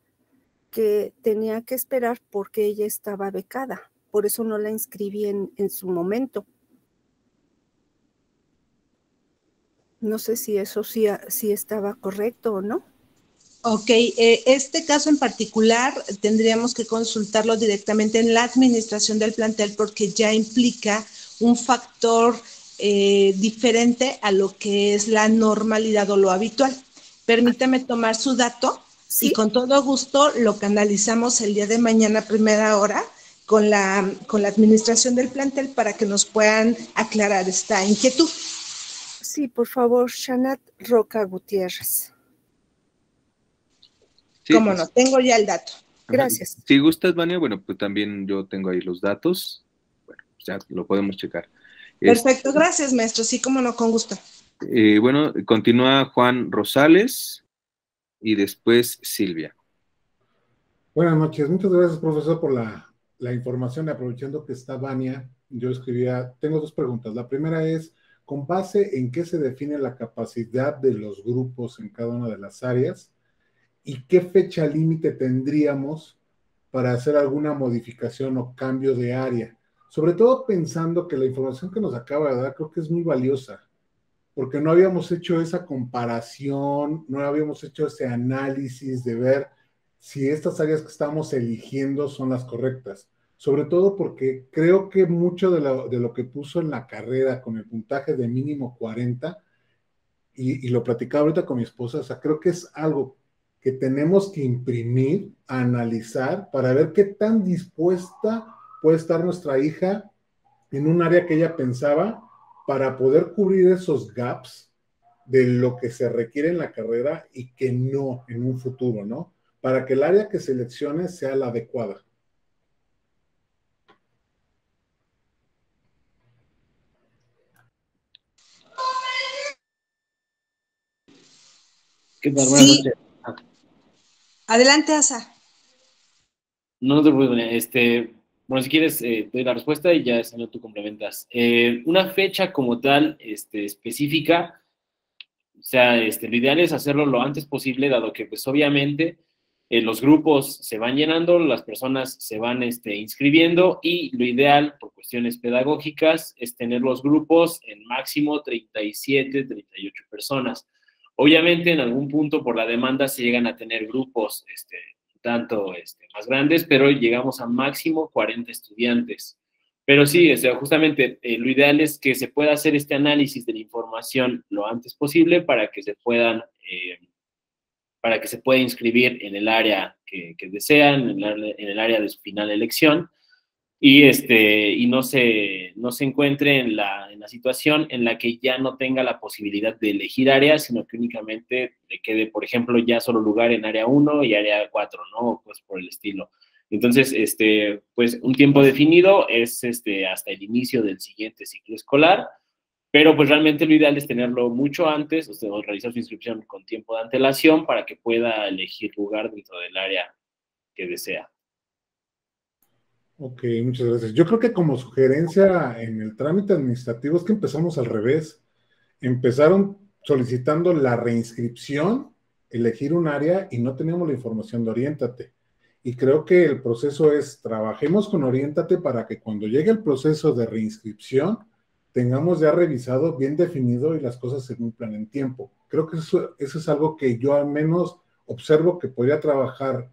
que tenía que esperar porque ella estaba becada. Por eso no la inscribí en, su momento. No sé si eso sí, ah, sí estaba correcto o no. Ok, eh, este caso en particular tendríamos que consultarlo directamente en la administración del plantel porque ya implica un factor eh, diferente a lo que es la normalidad o lo habitual. Permítame tomar su dato y con todo gusto lo canalizamos el día de mañana primera hora con la, con la administración del plantel para que nos puedan aclarar esta inquietud. Sí, por favor, Shanat Roca Gutiérrez. Sí, pues. no tengo ya el dato. Gracias. Si gustas, Vania, bueno, pues también yo tengo ahí los datos. Bueno, ya lo podemos checar. Perfecto, este, gracias, maestro. Sí, como no, con gusto. Eh, bueno, continúa Juan Rosales y después Silvia. Buenas noches. Muchas gracias, profesor, por la, la información. Aprovechando que está Vania, yo escribía, tengo dos preguntas. La primera es, ¿con base en qué se define la capacidad de los grupos en cada una de las áreas? y qué fecha límite tendríamos para hacer alguna modificación o cambio de área. Sobre todo pensando que la información que nos acaba de dar creo que es muy valiosa, porque no habíamos hecho esa comparación, no habíamos hecho ese análisis de ver si estas áreas que estamos eligiendo son las correctas. Sobre todo porque creo que mucho de lo, que puso en la carrera con el puntaje de mínimo 40, y, lo platicaba ahorita con mi esposa, o sea, creo que es algo que tenemos que imprimir, analizar, para ver qué tan dispuesta puede estar nuestra hija en un área que ella pensaba para poder cubrir esos gaps de lo que se requiere en la carrera y que no en un futuro, ¿no? Para que el área que seleccione sea la adecuada. Qué sí. Adelante, Asa. No, no te este, bueno, si quieres, eh, doy la respuesta y ya, Sandra, tú complementas. Eh, una fecha como tal, este, específica, o sea, este, lo ideal es hacerlo lo antes posible, dado que, pues, obviamente, eh, los grupos se van llenando, las personas se van este, inscribiendo y lo ideal, por cuestiones pedagógicas, es tener los grupos en máximo 37, 38 personas. Obviamente en algún punto por la demanda se llegan a tener grupos este, tanto este, más grandes, pero llegamos a máximo 40 estudiantes. Pero sí, justamente eh, lo ideal es que se pueda hacer este análisis de la información lo antes posible para que se puedan, eh, para que se pueda inscribir en el área que, desean, en el, área de su final elección y, este, y no, se, no se encuentre en la, situación en la que ya no tenga la posibilidad de elegir área, sino que únicamente le quede, por ejemplo, ya solo lugar en área 1 y área 4, ¿no? Pues por el estilo. Entonces, este, pues un tiempo definido es este, hasta el inicio del siguiente ciclo escolar, pero pues realmente lo ideal es tenerlo mucho antes, o sea, realizar su inscripción con tiempo de antelación para que pueda elegir lugar dentro del área que desea. Ok, muchas gracias. Yo creo que como sugerencia en el trámite administrativo es que empezamos al revés. Empezaron solicitando la reinscripción, elegir un área y no teníamos la información de Oriéntate. Y creo que el proceso es, trabajemos con Oriéntate para que cuando llegue el proceso de reinscripción, tengamos ya revisado, bien definido y las cosas se cumplan en tiempo. Creo que eso, es algo que yo al menos observo que podría trabajar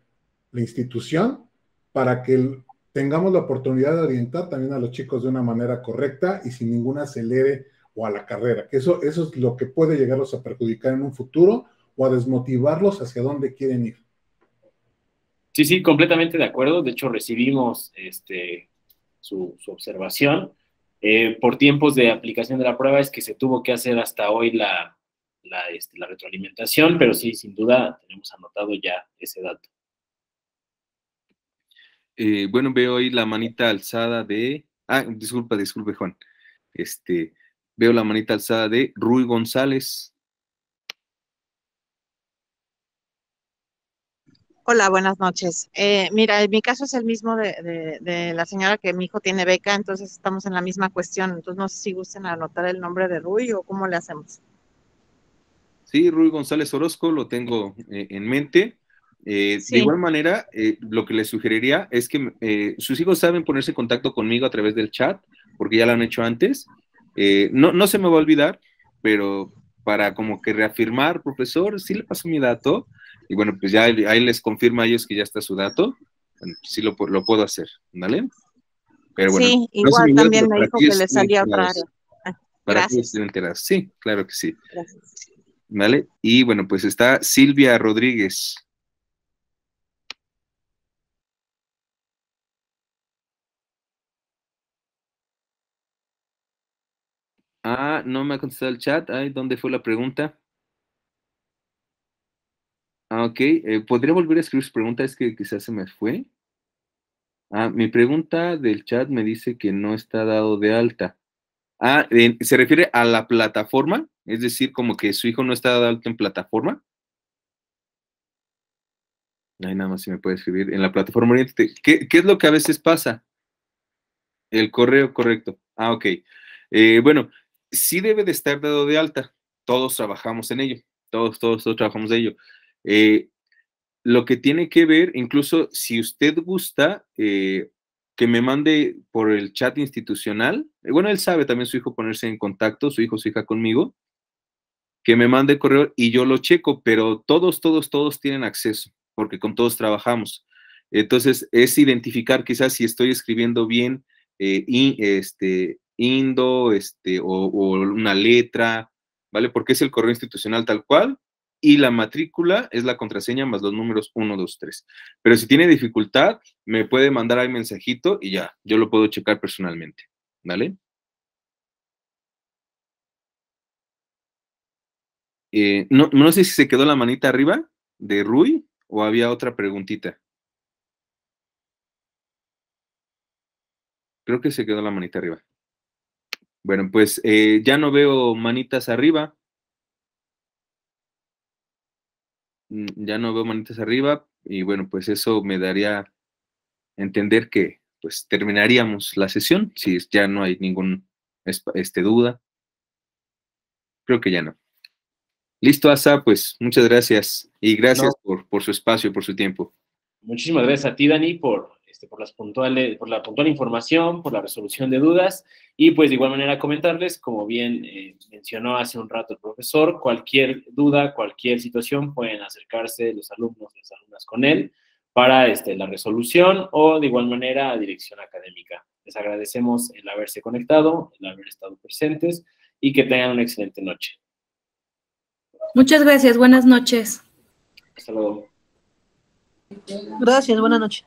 la institución para que el tengamos la oportunidad de orientar también a los chicos de una manera correcta y sin ninguna acelere o a la carrera. Eso, eso es lo que puede llegarlos a perjudicar en un futuro o a desmotivarlos hacia dónde quieren ir. Sí, sí, completamente de acuerdo. De hecho, recibimos este, su, observación. Eh, por tiempos de aplicación de la prueba es que se tuvo que hacer hasta hoy la, la este, retroalimentación, pero sí, sin duda tenemos anotado ya ese dato. Eh, bueno, veo ahí la manita alzada de. Ah, disculpa, disculpe, Juan. Este, veo la manita alzada de Rui González. Hola, buenas noches. Eh, mira, en mi caso es el mismo de, la señora que mi hijo tiene beca, entonces estamos en la misma cuestión. Entonces no sé si gusten anotar el nombre de Rui o cómo le hacemos. Sí, Ruy González Orozco, lo tengo eh, en mente. Eh, de igual manera, eh, lo que les sugeriría es que eh, sus hijos saben ponerse en contacto conmigo a través del chat, porque ya lo han hecho antes. no, se me va a olvidar, pero para como que reafirmar, profesor, sí le pasó mi dato. Y bueno, pues ya ahí les confirma a ellos que ya está su dato. si sí lo, puedo hacer, ¿vale? Pero bueno, sí, igual también me dijo que le salía otra ah, Para que estén enterados. Sí, claro que sí. Gracias. ¿Vale? Y bueno, pues está Silvia Rodríguez. Ah, no me ha contestado el chat. ¿dónde fue la pregunta? Ah, ok. Eh, ¿Podría volver a escribir su pregunta? Es que quizás se me fue. Ah, mi pregunta del chat me dice que no está dado de alta. Ah, ¿se refiere a la plataforma? Es decir, como que su hijo no está dado de alta en plataforma. Ay, nada más si me puede escribir. En la plataforma Oriente, ¿qué, es lo que a veces pasa? El correo correcto. Ah, ok. Eh, bueno, sí debe de estar dado de alta. Todos trabajamos en ello. Todos, todos, todos trabajamos en ello. Eh, lo que tiene que ver, incluso si usted gusta, eh, que me mande por el chat institucional. Eh, bueno, él sabe también su hijo ponerse en contacto, su hijo, su hija conmigo. Que me mande correo y yo lo checo, pero todos, todos, todos tienen acceso, porque con todos trabajamos. Entonces, es identificar quizás si estoy escribiendo bien y este, indo, este, o, una letra, ¿vale? Porque es el correo institucional tal cual, y la matrícula es la contraseña más los números 1, 2, 3. Pero si tiene dificultad, me puede mandar ahí mensajito y ya, yo lo puedo checar personalmente. ¿Vale? Eh, no, sé si se quedó la manita arriba de Rui o había otra preguntita. Creo que se quedó la manita arriba. Bueno, pues eh, ya no veo manitas arriba. Mm, ya no veo manitas arriba y bueno, pues eso me daría entender que pues terminaríamos la sesión si ya no hay ningún este, duda. Creo que ya no. Listo, Asa, pues muchas gracias y gracias por, por su espacio y por su tiempo. Muchísimas gracias a ti, Dani, por este, por, las puntuales, por la puntual información, por la resolución de dudas y pues de igual manera comentarles, como bien eh, mencionó hace un rato el profesor, cualquier duda, cualquier situación pueden acercarse los alumnos, las alumnas con él para este, la resolución o de igual manera a dirección académica. Les agradecemos el haberse conectado, el haber estado presentes y que tengan una excelente noche. Muchas gracias, buenas noches. Hasta luego. Gracias, buenas noches.